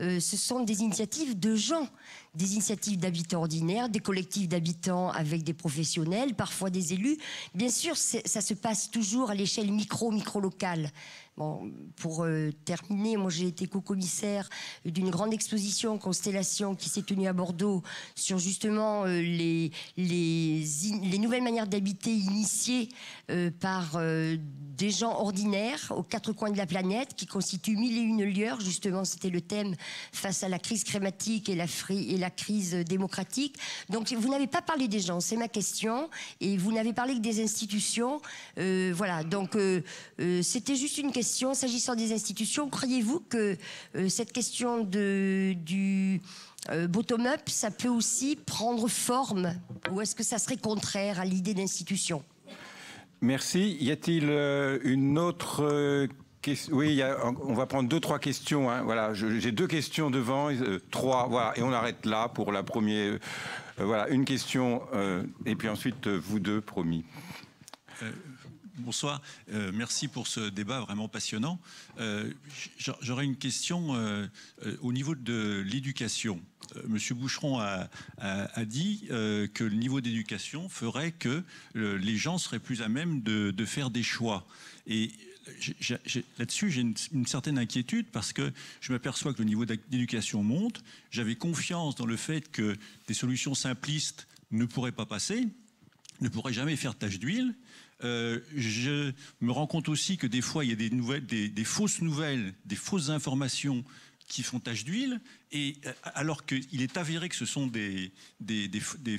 euh, ce sont des initiatives de gens, des initiatives d'habitants ordinaires, des collectifs d'habitants avec des professionnels, parfois des élus. Bien sûr, ça se passe toujours à l'échelle micro-micro-locale. Bon, pour euh, terminer, moi j'ai été co-commissaire d'une grande exposition Constellation qui s'est tenue à Bordeaux sur justement euh, les, les, les, nouvelles manières d'habiter initiées euh, par des gens ordinaires aux quatre coins de la planète qui constituent mille et une lieurs. Justement, c'était le thème face à la crise climatique et la, et la crise démocratique. Donc vous n'avez pas parlé des gens, c'est ma question, et vous n'avez parlé que des institutions. voilà, donc c'était juste une question S'agissant des institutions, croyez-vous que euh, cette question du euh, bottom-up, ça peut aussi prendre forme Ou est-ce que ça serait contraire à l'idée d'institution Merci. Y a-t-il euh, une autre question oui, on va prendre deux, trois questions. Hein. Voilà, j'ai deux questions devant, trois, voilà, et on arrête là pour la première. voilà, une question, et puis ensuite vous deux, promis bonsoir. Euh, merci pour ce débat vraiment passionnant. Euh, j'aurais une question euh, au niveau de l'éducation. Monsieur Boucheron a, dit que le niveau d'éducation ferait que les gens seraient plus à même de, faire des choix. Et là-dessus, j'ai une, certaine inquiétude parce que je m'aperçois que le niveau d'éducation monte. J'avais confiance dans le fait que des solutions simplistes ne pourraient pas passer, ne pourraient jamais faire tache d'huile. Euh, je me rends compte aussi que des fois, il y a des, fausses nouvelles, des fausses informations qui font tache d'huile, et euh, alors qu'il est avéré que ce sont des,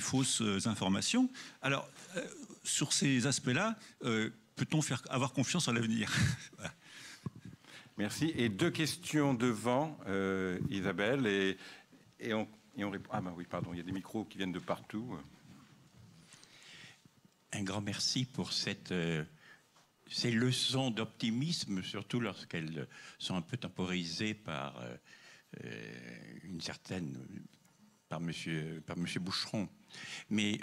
fausses euh, informations. Alors, sur ces aspects-là, peut-on faire avoir confiance en l'avenir Merci. Et deux questions devant, Isabelle, et, on, répond. Ah ben oui, pardon, il y a des micros qui viennent de partout un grand merci pour cette, euh, ces leçons d'optimisme, surtout lorsqu'elles sont un peu temporisées par euh, euh, une certaine. par M. Monsieur, par monsieur Boucheron. Mais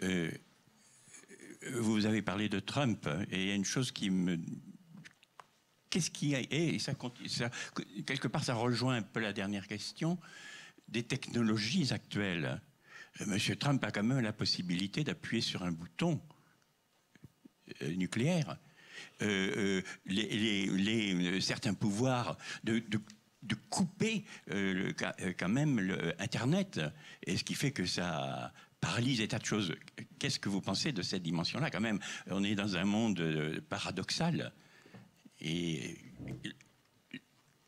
vous avez parlé de Trump, hein, et il y a une chose qui me. Qu'est-ce qui est Et ça, quelque part, ça rejoint un peu la dernière question des technologies actuelles. Monsieur Trump a quand même la possibilité d'appuyer sur un bouton euh, nucléaire. Euh, euh, les, certains pouvoirs de, de couper quand même le Internet, et ce qui fait que ça paralyse des tas de choses. Qu'est-ce que vous pensez de cette dimension-là quand même On est dans un monde paradoxal, et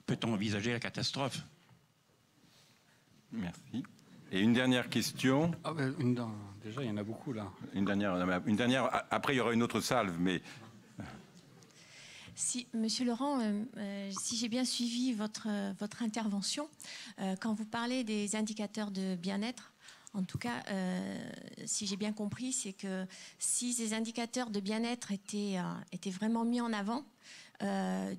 peut-on envisager la catastrophe Merci. Et une dernière question. Ah ben, une dernière. Déjà, il y en a beaucoup là. Une dernière, euh, une dernière. Après, il y aura une autre salve, mais. Si, Monsieur Laurent, euh, euh, si j'ai bien suivi votre, votre intervention, quand vous parlez des indicateurs de bien-être, en tout cas, si j'ai bien compris, c'est que si ces indicateurs de bien-être étaient, étaient vraiment mis en avant,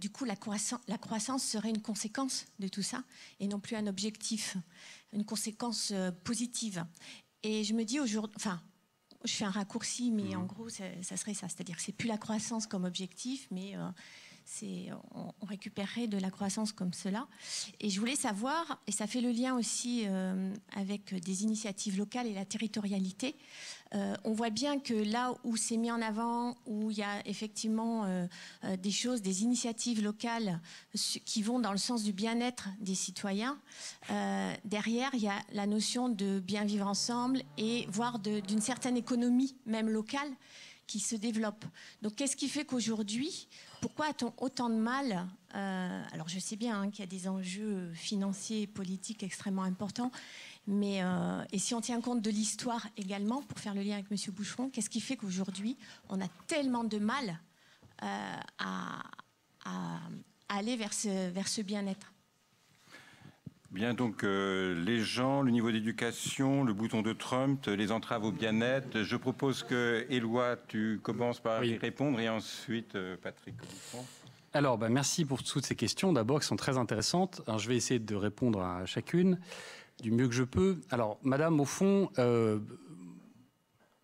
du coup, la croissance, la croissance, serait une conséquence de tout ça et non plus un objectif, une conséquence positive. Et je me dis aujourd'hui, enfin, je fais un raccourci, mais en mmh. gros, ça, serait ça. C'est-à-dire que c'est plus la croissance comme objectif, mais euh, on, récupérerait de la croissance comme cela. Et je voulais savoir, et ça fait le lien aussi euh, avec des initiatives locales et la territorialité, euh, on voit bien que là où c'est mis en avant, où il y a effectivement euh, des choses, des initiatives locales qui vont dans le sens du bien-être des citoyens, derrière, il y a la notion de bien vivre ensemble et voire d'une certaine économie, même locale, qui se développe. Donc qu'est-ce qui fait qu'aujourd'hui, pourquoi a-t-on autant de mal euh, Alors je sais bien hein, qu'il y a des enjeux financiers et politiques extrêmement importants, mais euh, et si on tient compte de l'histoire également, pour faire le lien avec M. Boucheron, qu'est-ce qui fait qu'aujourd'hui on a tellement de mal euh, à, aller vers ce bien-être Bien, donc euh, les gens, le niveau d'éducation, le bouton de Trump, les entraves au bien-être. Je propose que, Éloi, tu commences par y répondre et ensuite, euh, Patrick. Alors, ben merci pour toutes ces questions, d'abord, qui sont très intéressantes. je vais essayer de répondre à chacune du mieux que je peux. Alors, Madame, au fond, euh,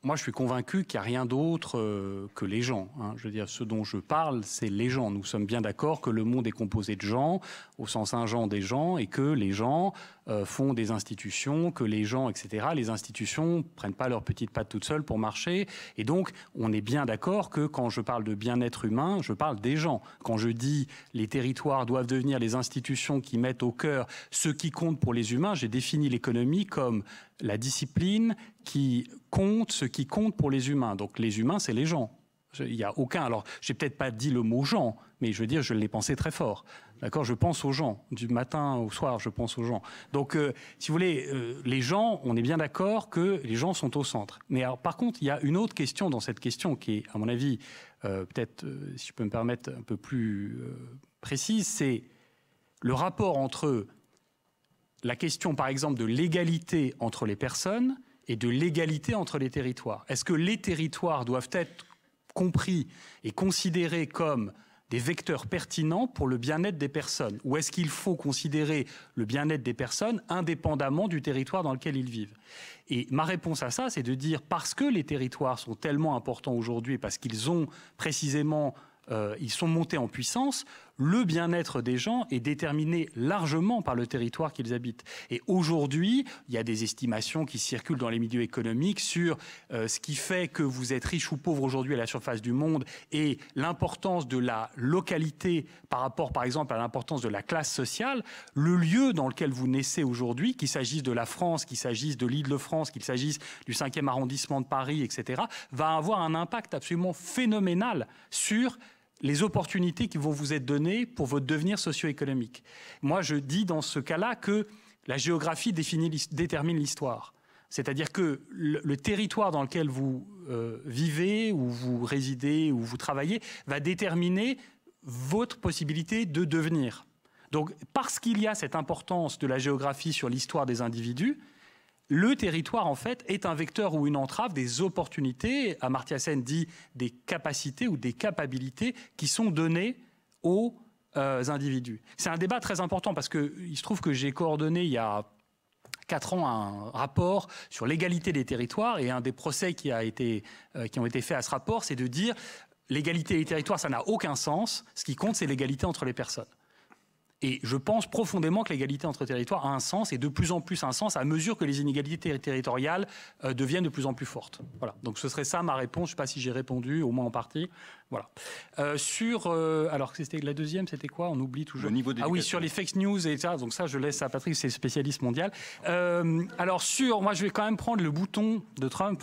moi, je suis convaincu qu'il n'y a rien d'autre euh, que les gens. Hein. Je veux dire, ce dont je parle, c'est les gens. Nous sommes bien d'accord que le monde est composé de gens, au sens ingent des gens, et que les gens euh, font des institutions, que les gens, etc. Les institutions ne prennent pas leurs petites pattes toutes seules pour marcher. Et donc, on est bien d'accord que quand je parle de bien-être humain, je parle des gens. Quand je dis les territoires doivent devenir les institutions qui mettent au cœur ce qui compte pour les humains, j'ai défini l'économie comme la discipline qui compte ce qui compte pour les humains. Donc les humains, c'est les gens. Il n'y a aucun. Alors, j'ai peut-être pas dit le mot gens, mais je veux dire, je l'ai pensé très fort. D'accord Je pense aux gens. Du matin au soir, je pense aux gens. Donc, euh, si vous voulez, euh, les gens, on est bien d'accord que les gens sont au centre. Mais alors, par contre, il y a une autre question dans cette question qui est, à mon avis, euh, peut-être, si je peux me permettre, un peu plus précise c'est le rapport entre la question, par exemple, de l'égalité entre les personnes et de l'égalité entre les territoires. Est-ce que les territoires doivent être compris et considérés comme des vecteurs pertinents pour le bien-être des personnes Ou est-ce qu'il faut considérer le bien-être des personnes indépendamment du territoire dans lequel ils vivent Et ma réponse à ça, c'est de dire parce que les territoires sont tellement importants aujourd'hui, et parce qu'ils ont précisément, euh, ils sont montés en puissance, le bien-être des gens est déterminé largement par le territoire qu'ils habitent. Et aujourd'hui, il y a des estimations qui circulent dans les milieux économiques sur euh, ce qui fait que vous êtes riche ou pauvre aujourd'hui à la surface du monde et l'importance de la localité par rapport, par exemple, à l'importance de la classe sociale. Le lieu dans lequel vous naissez aujourd'hui, qu'il s'agisse de la France, qu'il s'agisse de l'île de France, qu'il s'agisse du 5e arrondissement de Paris, etc., va avoir un impact absolument phénoménal sur les opportunités qui vont vous être données pour votre devenir socio-économique. Moi, je dis dans ce cas-là que la géographie détermine l'histoire. C'est-à-dire que le, territoire dans lequel vous euh, vivez, ou vous résidez, ou vous travaillez, va déterminer votre possibilité de devenir. Donc, parce qu'il y a cette importance de la géographie sur l'histoire des individus, le territoire, en fait, est un vecteur ou une entrave des opportunités, Amartya Sen dit des capacités ou des capacités qui sont données aux euh, individus. C'est un débat très important parce qu'il se trouve que j'ai coordonné il y a quatre ans un rapport sur l'égalité des territoires et un des procès qui, euh, qui ont été faits à ce rapport, c'est de dire l'égalité des territoires, ça n'a aucun sens, ce qui compte, c'est l'égalité entre les personnes. Et je pense profondément que l'égalité entre territoires a un sens et de plus en plus un sens à mesure que les inégalités territoriales euh, deviennent de plus en plus fortes. Voilà. Donc ce serait ça ma réponse. Je ne sais pas si j'ai répondu, au moins en partie. Voilà. Euh, sur alors euh, alors c'était la deuxième, c'était quoi On oublie toujours. Le niveau ah oui, sur les fake news et ça. Donc ça, je laisse à Patrick, c'est spécialiste mondial. alors sur, moi, je vais quand même prendre le bouton de Trump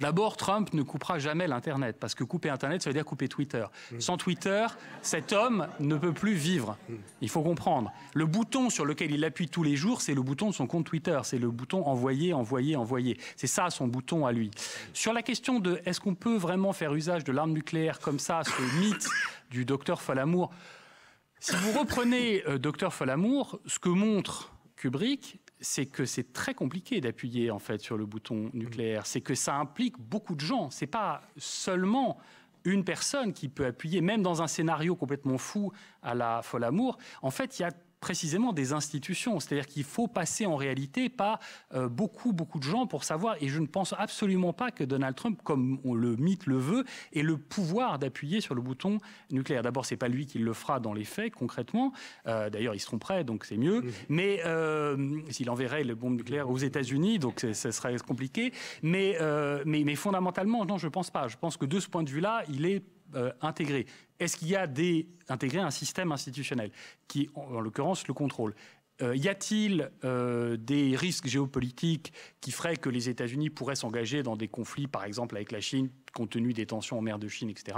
D'abord, Trump ne coupera jamais l'Internet, parce que couper Internet, ça veut dire couper Twitter. Sans Twitter, cet homme ne peut plus vivre. Il faut comprendre. Le bouton sur lequel il appuie tous les jours, c'est le bouton de son compte Twitter. C'est le bouton envoyer, envoyer, envoyer. C'est ça son bouton à lui. Sur la question de est-ce qu'on peut vraiment faire usage de l'arme nucléaire comme ça, ce mythe du docteur Folamour, si vous reprenez euh, docteur Folamour, ce que montre Kubrick, c'est que c'est très compliqué d'appuyer en fait sur le bouton mm. nucléaire. C'est que ça implique beaucoup de gens. C'est pas seulement une personne qui peut appuyer, même dans un scénario complètement fou à la folle amour. En fait, il y a précisément des institutions. C'est-à-dire qu'il faut passer en réalité par euh, beaucoup, beaucoup de gens pour savoir, et je ne pense absolument pas que Donald Trump, comme on le mythe le veut, ait le pouvoir d'appuyer sur le bouton nucléaire. D'abord, c'est pas lui qui le fera dans les faits, concrètement. Euh, d'ailleurs, il se tromperait, donc c'est mieux. Mais euh, s'il enverrait les bombes nucléaires aux États-Unis, donc ce serait compliqué. Mais, mais, mais fondamentalement, non, je pense pas. Je pense que de ce point de vue-là, il est euh, intégrer. Est-ce qu'il y a des, intégré un système institutionnel qui, en l'occurrence, le contrôle euh, y a-t-il euh, des risques géopolitiques qui feraient que les États-Unis pourraient s'engager dans des conflits, par exemple avec la Chine, compte tenu des tensions en mer de Chine, etc.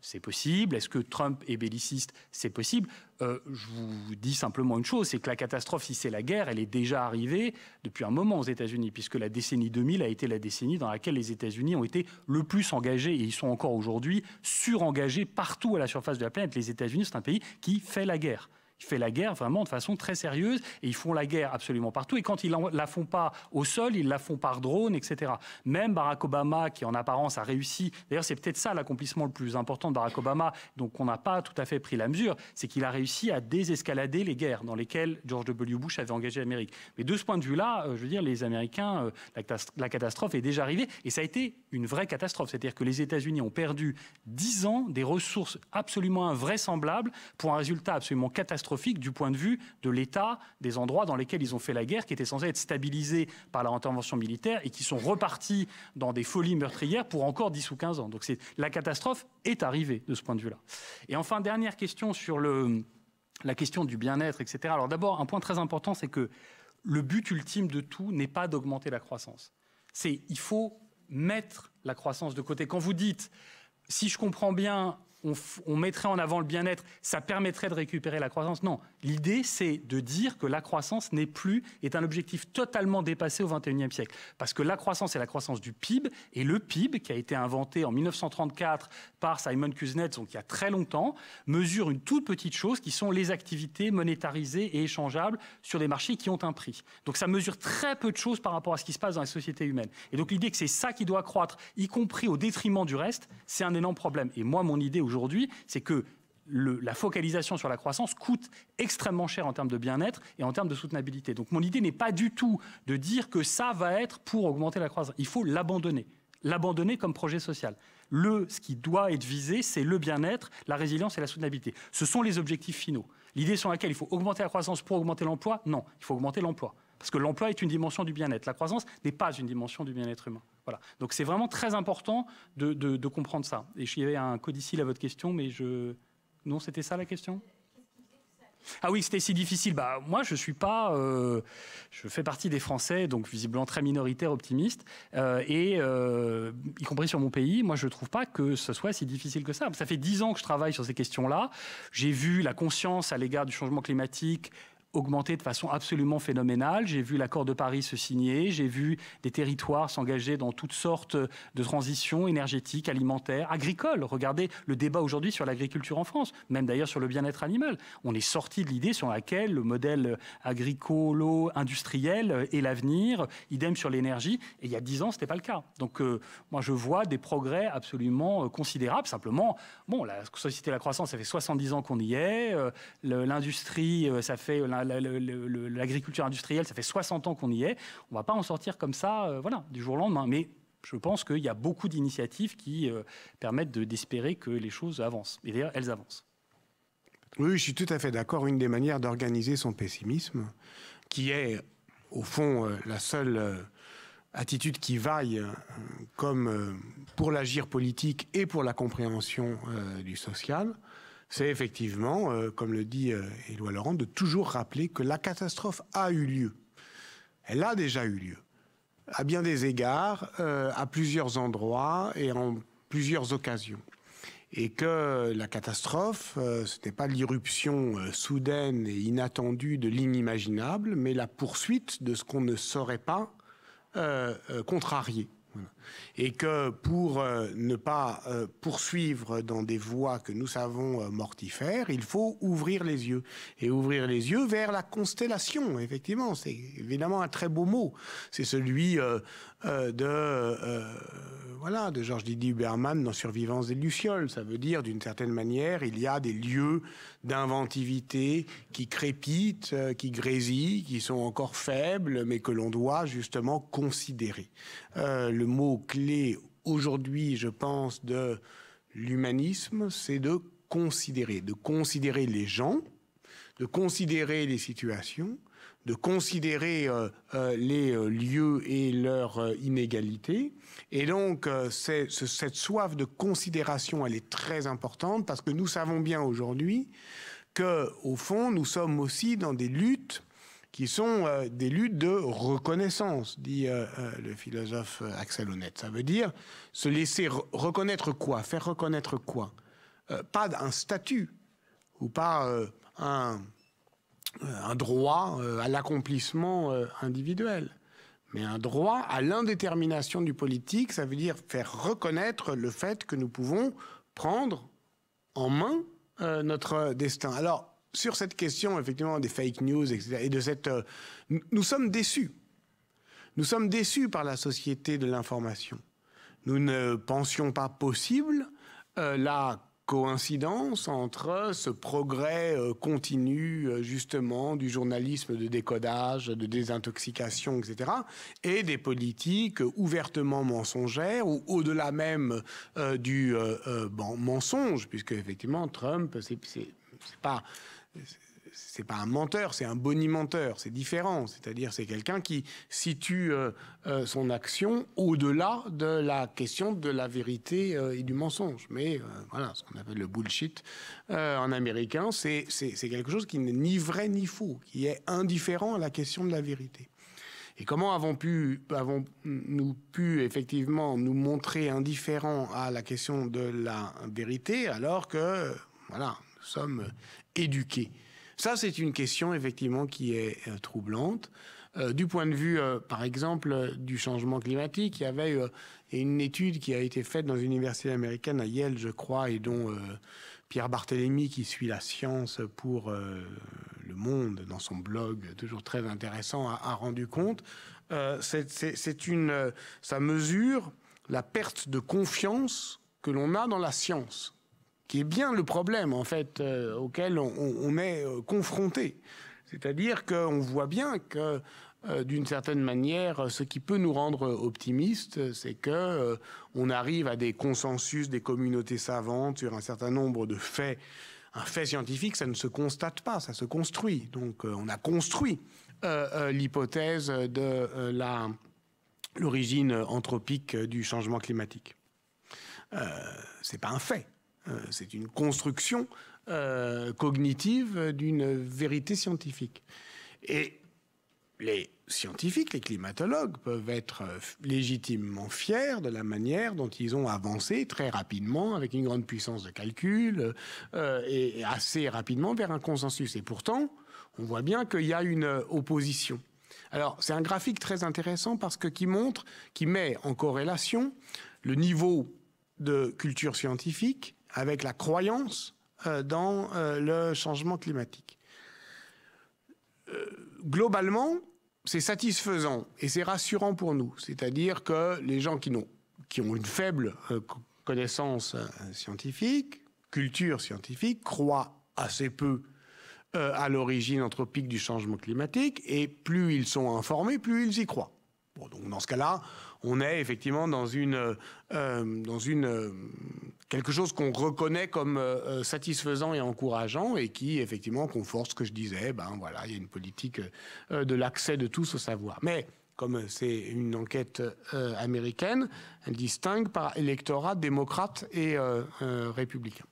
C'est possible. Est-ce que Trump est belliciste C'est possible. Euh, je vous dis simplement une chose, c'est que la catastrophe, si c'est la guerre, elle est déjà arrivée depuis un moment aux États-Unis, puisque la décennie 2000 a été la décennie dans laquelle les États-Unis ont été le plus engagés, et ils sont encore aujourd'hui surengagés partout à la surface de la planète. Les États-Unis, c'est un pays qui fait la guerre fait la guerre vraiment de façon très sérieuse. Et ils font la guerre absolument partout. Et quand ils la font pas au sol, ils la font par drone, etc. Même Barack Obama, qui en apparence a réussi, d'ailleurs c'est peut-être ça l'accomplissement le plus important de Barack Obama, donc on n'a pas tout à fait pris la mesure, c'est qu'il a réussi à désescalader les guerres dans lesquelles George W. Bush avait engagé l'Amérique. Mais de ce point de vue-là, euh, je veux dire, les Américains, euh, la catastrophe est déjà arrivée, et ça a été une vraie catastrophe. C'est-à-dire que les États-Unis ont perdu 10 ans des ressources absolument invraisemblables pour un résultat absolument catastrophique du point de vue de l'état des endroits dans lesquels ils ont fait la guerre, qui étaient censés être stabilisés par leur intervention militaire et qui sont repartis dans des folies meurtrières pour encore 10 ou 15 ans. Donc la catastrophe est arrivée de ce point de vue-là. Et enfin, dernière question sur le, la question du bien-être, etc. Alors d'abord, un point très important, c'est que le but ultime de tout n'est pas d'augmenter la croissance. C'est il faut mettre la croissance de côté. Quand vous dites, si je comprends bien, on, mettrait en avant le bien-être, ça permettrait de récupérer la croissance. Non, l'idée, c'est de dire que la croissance n'est plus, est un objectif totalement dépassé au XXIe siècle. Parce que la croissance, est la croissance du PIB, et le PIB, qui a été inventé en 1934 par Simon Kuznets, donc il y a très longtemps, mesure une toute petite chose qui sont les activités monétarisées et échangeables sur des marchés qui ont un prix. Donc ça mesure très peu de choses par rapport à ce qui se passe dans la société humaine. Et donc l'idée que c'est ça qui doit croître, y compris au détriment du reste, c'est un énorme problème. Et moi, mon idée aujourd'hui, c'est que la focalisation sur la croissance coûte extrêmement cher en termes de bien-être et en termes de soutenabilité. Donc mon idée n'est pas du tout de dire que ça va être pour augmenter la croissance. Il faut l'abandonner, l'abandonner comme projet social. Le, ce qui doit être visé, c'est le bien-être, la résilience et la soutenabilité. Ce sont les objectifs finaux. L'idée sur laquelle il faut augmenter la croissance pour augmenter l'emploi, non, il faut augmenter l'emploi. Parce que l'emploi est une dimension du bien-être. La croissance n'est pas une dimension du bien-être humain. Voilà. Donc c'est vraiment très important de, comprendre ça. Et j'y avait un codicile à votre question, mais je. Non, c'était ça la question ah oui, c'était si difficile. Bah moi, je suis pas, euh, je fais partie des Français, donc visiblement très minoritaire, optimiste, euh, et euh, y compris sur mon pays. Moi, je trouve pas que ce soit si difficile que ça. Ça fait dix ans que je travaille sur ces questions-là. J'ai vu la conscience à l'égard du changement climatique augmenté de façon absolument phénoménale. J'ai vu l'accord de Paris se signer, j'ai vu des territoires s'engager dans toutes sortes de transitions énergétiques, alimentaires, agricoles. Regardez le débat aujourd'hui sur l'agriculture en France, même d'ailleurs sur le bien-être animal. On est sorti de l'idée sur laquelle le modèle agricolo-industriel est l'avenir, idem sur l'énergie, et il y a dix ans, ce n'était pas le cas. Donc euh, moi, je vois des progrès absolument euh, considérables. Simplement, bon, la société de la croissance, ça fait 70 ans qu'on y est, euh, l'industrie, ça fait l'agriculture industrielle, ça fait 60 ans qu'on y est. On ne va pas en sortir comme ça, euh, voilà, du jour au lendemain. Mais je pense qu'il y a beaucoup d'initiatives qui euh, permettent d'espérer que les choses avancent. Et d'ailleurs, elles avancent. Oui, je suis tout à fait d'accord. Une des manières d'organiser son pessimisme, qui est au fond euh, la seule attitude qui vaille comme pour l'agir politique et pour la compréhension du social, c'est effectivement, euh, comme le dit euh, Éloi Laurent, de toujours rappeler que la catastrophe a eu lieu. Elle a déjà eu lieu, à bien des égards, euh, à plusieurs endroits et en plusieurs occasions. Et que la catastrophe, ce n'était pas l'irruption soudaine et inattendue de l'inimaginable, mais la poursuite de ce qu'on ne saurait pas contrarier. Et que pour euh, ne pas euh, poursuivre dans des voies que nous savons euh, mortifères, il faut ouvrir les yeux. Et ouvrir les yeux vers la constellation, effectivement. C'est évidemment un très beau mot. C'est celui euh, de euh, voilà de Georges Didier Huberman dans Survivance des lucioles. Ça veut dire d'une certaine manière, il y a des lieux d'inventivité qui crépitent, euh, qui grésillent, qui sont encore faibles, mais que l'on doit justement considérer. le mot clé aujourd'hui, je pense, de l'humanisme, c'est de considérer, de considérer les gens, de considérer les situations, de considérer euh, euh, les euh, lieux et leur inégalité. Et donc, c'est, cette soif de considération, elle est très importante parce que nous savons bien aujourd'hui que, au fond, nous sommes aussi dans des luttes qui sont des luttes de reconnaissance, dit le philosophe Axel Honneth. Ça veut dire se laisser reconnaître quoi Faire reconnaître quoi Pas un statut ou pas un euh, un droit euh, à l'accomplissement euh, individuel, mais un droit à l'indétermination du politique, ça veut dire faire reconnaître le fait que nous pouvons prendre en main notre destin. Alors, sur cette question, effectivement, des fake news, etc., et de cette... nous sommes déçus. Nous sommes déçus par la société de l'information. Nous ne pensions pas possible la coïncidence entre ce progrès euh, continu euh, justement du journalisme de décodage, de désintoxication, etc., et des politiques ouvertement mensongères ou au-delà même euh, du mensonge, puisque effectivement Trump, c'est pas c'est pas un menteur, c'est un bonimenteur, c'est différent. C'est-à-dire, c'est quelqu'un qui situe euh, euh, son action au-delà de la question de la vérité euh, et du mensonge. Mais voilà, ce qu'on appelle le bullshit en américain, c'est quelque chose qui n'est ni vrai ni faux, qui est indifférent à la question de la vérité. Et comment avons-nous pu, pu effectivement nous montrer indifférents à la question de la vérité alors que, voilà, nous sommes éduqués ça, c'est une question effectivement qui est euh, troublante. Euh, du point de vue, euh, par exemple, du changement climatique, il y avait une étude qui a été faite dans une université américaine à Yale, je crois, et dont Pierre Barthélémy, qui suit la science pour le monde dans son blog, toujours très intéressant, a, rendu compte. c'est une, ça mesure la perte de confiance que l'on a dans la science qui est bien le problème en fait euh, auquel on, est euh, confronté. C'est-à-dire qu'on voit bien que euh, d'une certaine manière, ce qui peut nous rendre optimistes, c'est que on arrive à des consensus des communautés savantes sur un certain nombre de faits. Un fait scientifique, ça ne se constate pas, ça se construit. Donc, on a construit l'hypothèse de la l'origine anthropique du changement climatique. Euh, c'est pas un fait. Euh, c'est une construction euh, cognitive d'une vérité scientifique. Et les scientifiques, les climatologues peuvent être euh, légitimement fiers de la manière dont ils ont avancé très rapidement, avec une grande puissance de calcul, et assez rapidement vers un consensus. Et pourtant, on voit bien qu'il y a une opposition. Alors, c'est un graphique très intéressant parce que qui montre, qui met en corrélation le niveau de culture scientifique avec la croyance euh, dans euh, le changement climatique. Euh, globalement, c'est satisfaisant et c'est rassurant pour nous. C'est-à-dire que les gens qui, ont, qui ont une faible connaissance scientifique, culture scientifique, croient assez peu à l'origine anthropique du changement climatique et plus ils sont informés, plus ils y croient. donc dans ce cas-là, on est effectivement dans une, euh, euh, dans une euh, quelque chose qu'on reconnaît comme satisfaisant et encourageant et qui effectivement conforte ce que je disais. Ben voilà, il y a une politique de l'accès de tous au savoir. Mais comme c'est une enquête américaine, elle distingue par électorat démocrate et républicain.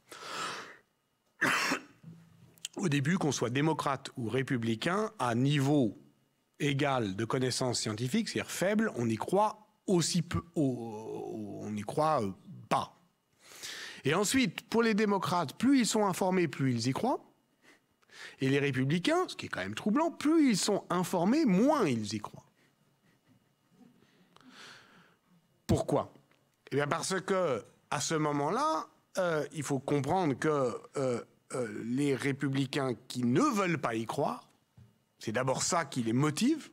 Au début, qu'on soit démocrate ou républicain, à niveau égal de connaissances scientifiques, c'est-à-dire faible, on y croit aussi peu, on n'y croit euh, pas. Et ensuite, pour les démocrates, plus ils sont informés, plus ils y croient. Et les républicains, ce qui est quand même troublant, plus ils sont informés, moins ils y croient. Pourquoi Eh bien parce que à ce moment-là, euh, il faut comprendre que euh, les républicains qui ne veulent pas y croire, c'est d'abord ça qui les motive,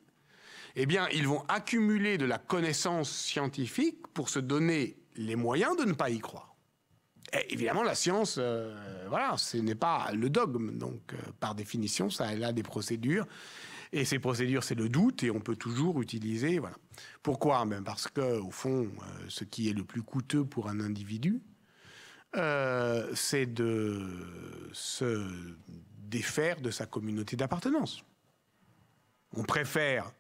eh bien, ils vont accumuler de la connaissance scientifique pour se donner les moyens de ne pas y croire. évidemment, la science, euh, voilà, ce n'est pas le dogme. Donc, euh, par définition, ça elle a des procédures. Et ces procédures, c'est le doute, et on peut toujours utiliser. Voilà. Pourquoi Même ben, Parce que, au fond, euh, ce qui est le plus coûteux pour un individu, c'est de se défaire de sa communauté d'appartenance. On préfère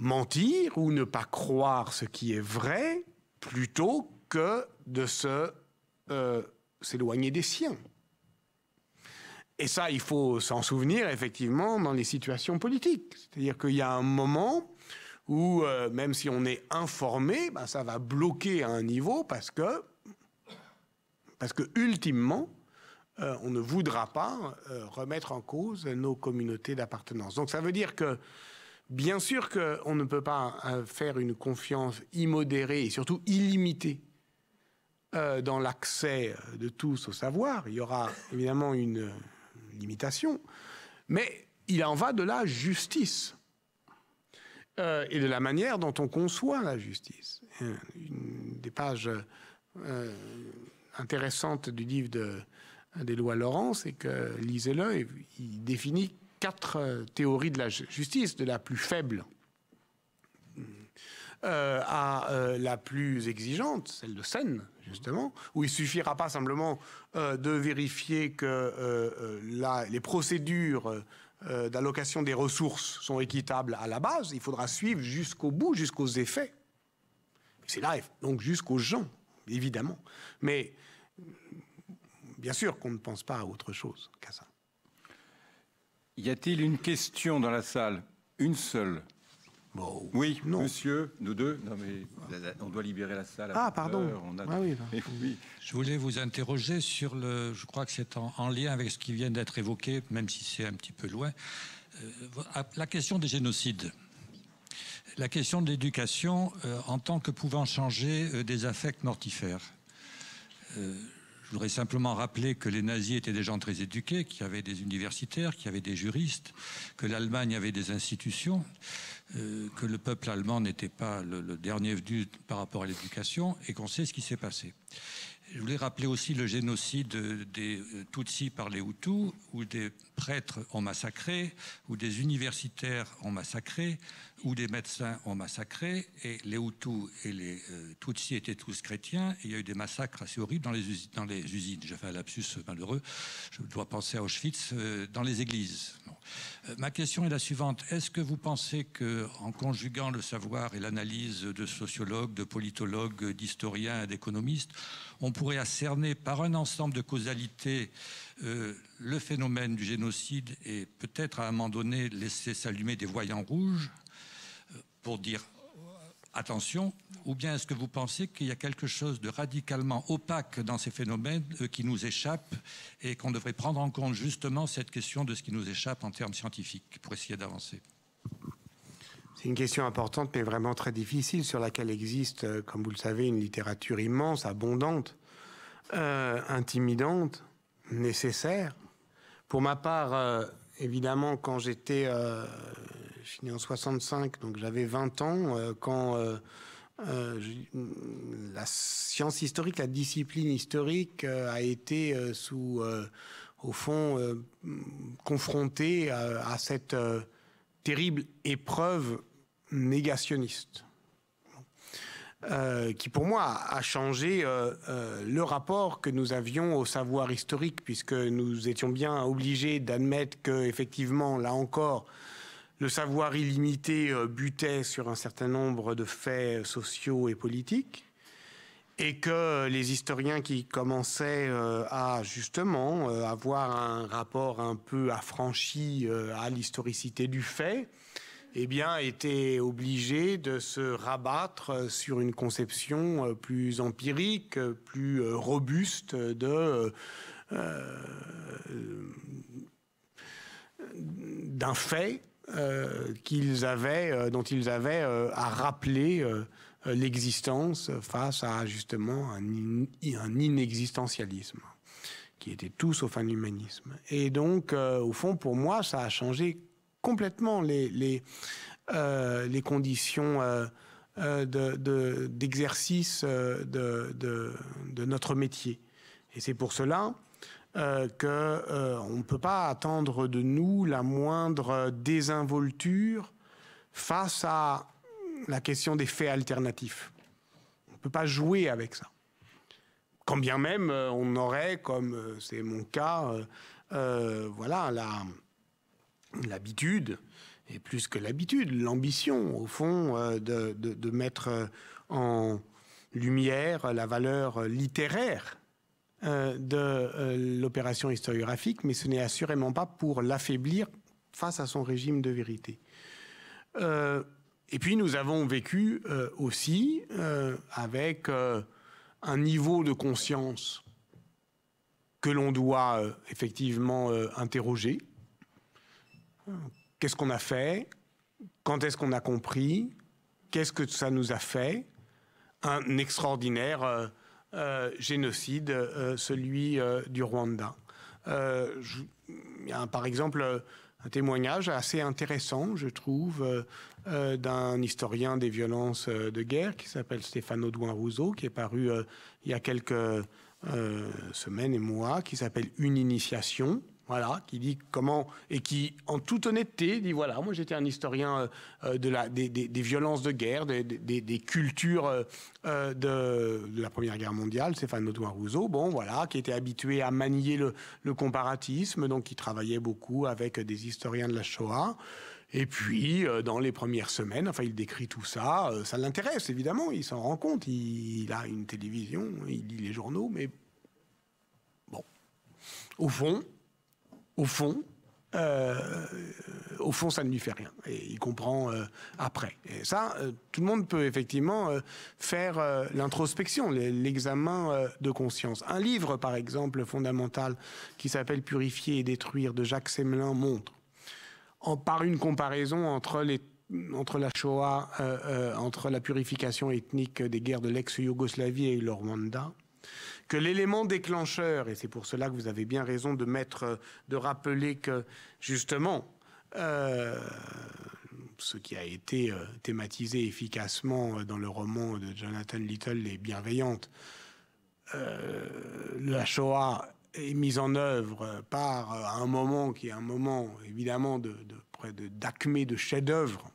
mentir ou ne pas croire ce qui est vrai plutôt que de se euh, s'éloigner des siens. Et ça, il faut s'en souvenir effectivement dans les situations politiques. C'est-à-dire qu'il y a un moment où, euh, même si on est informé, ben, ça va bloquer à un niveau parce que, parce que ultimement, euh, on ne voudra pas remettre en cause nos communautés d'appartenance. Donc ça veut dire que Bien sûr qu'on ne peut pas euh, faire une confiance immodérée et surtout illimitée euh, dans l'accès euh, de tous au savoir. Il y aura évidemment une limitation, mais il en va de la justice et de la manière dont on conçoit la justice. Une des pages intéressantes du livre de, des lois Laurent, c'est que, lisez-le, il définit quatre euh, théories de la justice, de la plus faible euh, à euh, la plus exigeante, celle de Seine, justement, où il suffira pas simplement de vérifier que les procédures d'allocation des ressources sont équitables à la base, il faudra suivre jusqu'au bout, jusqu'aux effets. C'est là, donc jusqu'aux gens, évidemment. Mais bien sûr qu'on ne pense pas à autre chose qu'à ça. Y a-t-il une question dans la salle Une seule Oui, monsieur, nous deux. Non, mais ah. on doit libérer la salle. Ah, pardon. ah, bah. oui, Je voulais vous interroger sur le. Je crois que c'est en, lien avec ce qui vient d'être évoqué, même si c'est un petit peu loin. Euh, la question des génocides la question de l'éducation euh, en tant que pouvant changer euh, des affects mortifères. Euh, je voudrais simplement rappeler que les nazis étaient des gens très éduqués, qu'il y avait des universitaires, qu'il y avait des juristes, que l'Allemagne avait des institutions, euh, que le peuple allemand n'était pas le, dernier venu par rapport à l'éducation, et qu'on sait ce qui s'est passé. Je voulais rappeler aussi le génocide des euh, Tutsis par les Hutus, où des prêtres ont massacré, où des universitaires ont massacré, où des médecins ont massacré, et les Hutus et les euh, Tutsis étaient tous chrétiens, et il y a eu des massacres assez horribles dans les, usines. Dans les J'ai fait un lapsus malheureux, je dois penser à Auschwitz, euh, dans les églises. Euh, ma question est la suivante, est-ce que vous pensez que en conjuguant le savoir et l'analyse de sociologues, de politologues, d'historiens, d'économistes, on pourrait cerner par un ensemble de causalités le phénomène du génocide et peut-être à un moment donné laisser s'allumer des voyants rouges dire attention, ou bien est-ce que vous pensez qu'il y a quelque chose de radicalement opaque dans ces phénomènes euh, qui nous échappe et qu'on devrait prendre en compte justement cette question de ce qui nous échappe en termes scientifiques pour essayer d'avancer c'est une question importante, mais vraiment très difficile, sur laquelle existe, euh, comme vous le savez, une littérature immense, abondante, euh, intimidante, nécessaire. Pour ma part, évidemment, quand j'étais je suis né en 65, donc j'avais 20 ans euh, quand euh, euh, la science historique, la discipline historique a été sous, au fond, confrontée à, cette terrible épreuve négationniste. qui pour moi a changé le rapport que nous avions au savoir historique, puisque nous étions bien obligés d'admettre que, effectivement, là encore, le savoir illimité euh, butait sur un certain nombre de faits sociaux et politiques et que les historiens qui commençaient euh, à justement euh, avoir un rapport un peu affranchi à l'historicité du fait, eh bien, étaient obligés de se rabattre sur une conception plus empirique, plus robuste de d'un fait euh, qu'ils avaient, euh, dont ils avaient euh, à rappeler l'existence face à justement un, inexistentialisme qui était tout sauf un humanisme. Et donc, au fond, pour moi, ça a changé complètement les, conditions d'exercice de, notre métier. Et c'est pour cela euh, qu'on euh, ne peut pas attendre de nous la moindre désinvolture face à la question des faits alternatifs. On ne peut pas jouer avec ça. Quand bien même euh, on aurait, comme c'est mon cas, voilà, l'habitude, et plus que l'habitude, l'ambition, au fond, de mettre en lumière la valeur littéraire euh, de euh, l'opération historiographique, mais ce n'est assurément pas pour l'affaiblir face à son régime de vérité. Euh, et puis nous avons vécu aussi avec un niveau de conscience que l'on doit effectivement interroger. Qu'est-ce qu'on a fait Quand est-ce qu'on a compris Qu'est-ce que ça nous a fait Un extraordinaire euh, génocide, euh, celui euh, du Rwanda. y a par exemple, un témoignage assez intéressant, je trouve, d'un historien des violences de guerre qui s'appelle Stéphano Audouin rousseau qui est paru il y a quelques semaines et mois, qui s'appelle Une initiation. Voilà, qui dit comment et qui, en toute honnêteté, dit voilà, moi j'étais un historien euh, euh, de la, des, des, violences de guerre, des, des cultures euh, de, de, la Première Guerre mondiale, Stéphane Audouin Rousseau, bon voilà, qui était habitué à manier le, comparatisme, donc il travaillait beaucoup avec des historiens de la Shoah. Et puis, dans les premières semaines, enfin, il décrit tout ça. ça l'intéresse, évidemment. Il s'en rend compte. il, a une télévision, il lit les journaux, mais bon. Au fond, au fond, euh, au fond, ça ne lui fait rien. Et il comprend euh, après. Et ça, euh, tout le monde peut effectivement faire l'introspection, l'examen de conscience. Un livre, par exemple, fondamental, qui s'appelle Purifier et détruire de Jacques Semelin montre, en, par une comparaison entre les entre la Shoah, entre la purification ethnique des guerres de l'ex-Yougoslavie et le Rwanda, que l'élément déclencheur, et c'est pour cela que vous avez bien raison de mettre, de rappeler que justement, euh, ce qui a été euh, thématisé efficacement euh, dans le roman de Jonathan Little, Les Bienveillantes, la Shoah est mise en œuvre par un moment qui est un moment évidemment de, de, d'acmé de, de chef-d'œuvre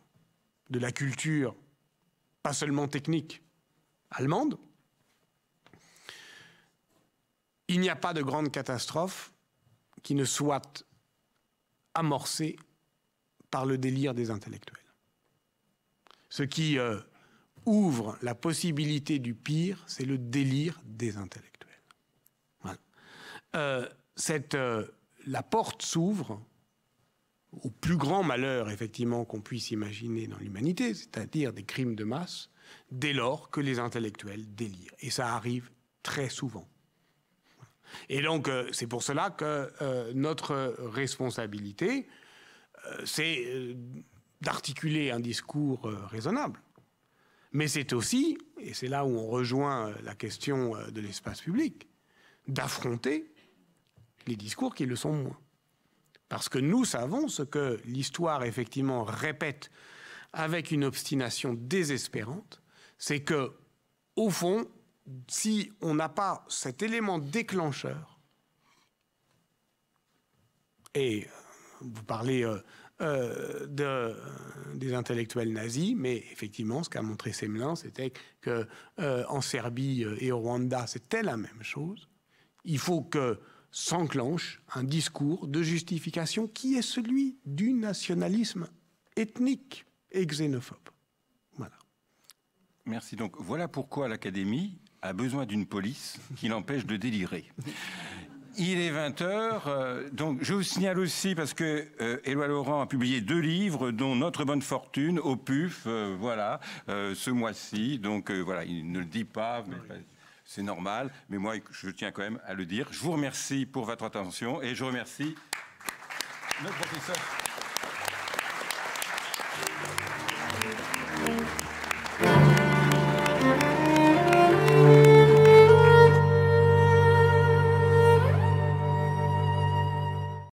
de la culture, pas seulement technique, allemande, il n'y a pas de grande catastrophe qui ne soit amorcée par le délire des intellectuels. Ce qui euh, ouvre la possibilité du pire, c'est le délire des intellectuels. Euh, euh, la porte s'ouvre au plus grand malheur, effectivement, qu'on puisse imaginer dans l'humanité, c'est-à-dire des crimes de masse, dès lors que les intellectuels délirent. Et ça arrive très souvent. Et donc, euh, c'est pour cela que euh, notre responsabilité, euh, c'est d'articuler un discours raisonnable. Mais c'est aussi, et c'est là où on rejoint la question de l'espace public, d'affronter les discours qui le sont moins. Parce que nous savons ce que l'histoire effectivement répète avec une obstination désespérante, c'est que, au fond, si on n'a pas cet élément déclencheur, et euh, vous parlez euh, euh, des intellectuels nazis, mais effectivement, ce qu'a montré Semelin, c'était que en Serbie et au Rwanda, c'était la même chose. Il faut que s'enclenche un discours de justification qui est celui du nationalisme ethnique et xénophobe. Voilà. Merci. Donc voilà pourquoi l'Académie a besoin d'une police qui l'empêche de délirer. Il est 20h. Euh, donc, je vous signale aussi, parce que euh, Éloi Laurent a publié deux livres, dont Notre bonne fortune, au PUF, euh, voilà, ce mois-ci. Donc, voilà, il ne le dit pas, c'est normal. Mais moi, je tiens quand même à le dire. Je vous remercie pour votre attention et je remercie notre professeur.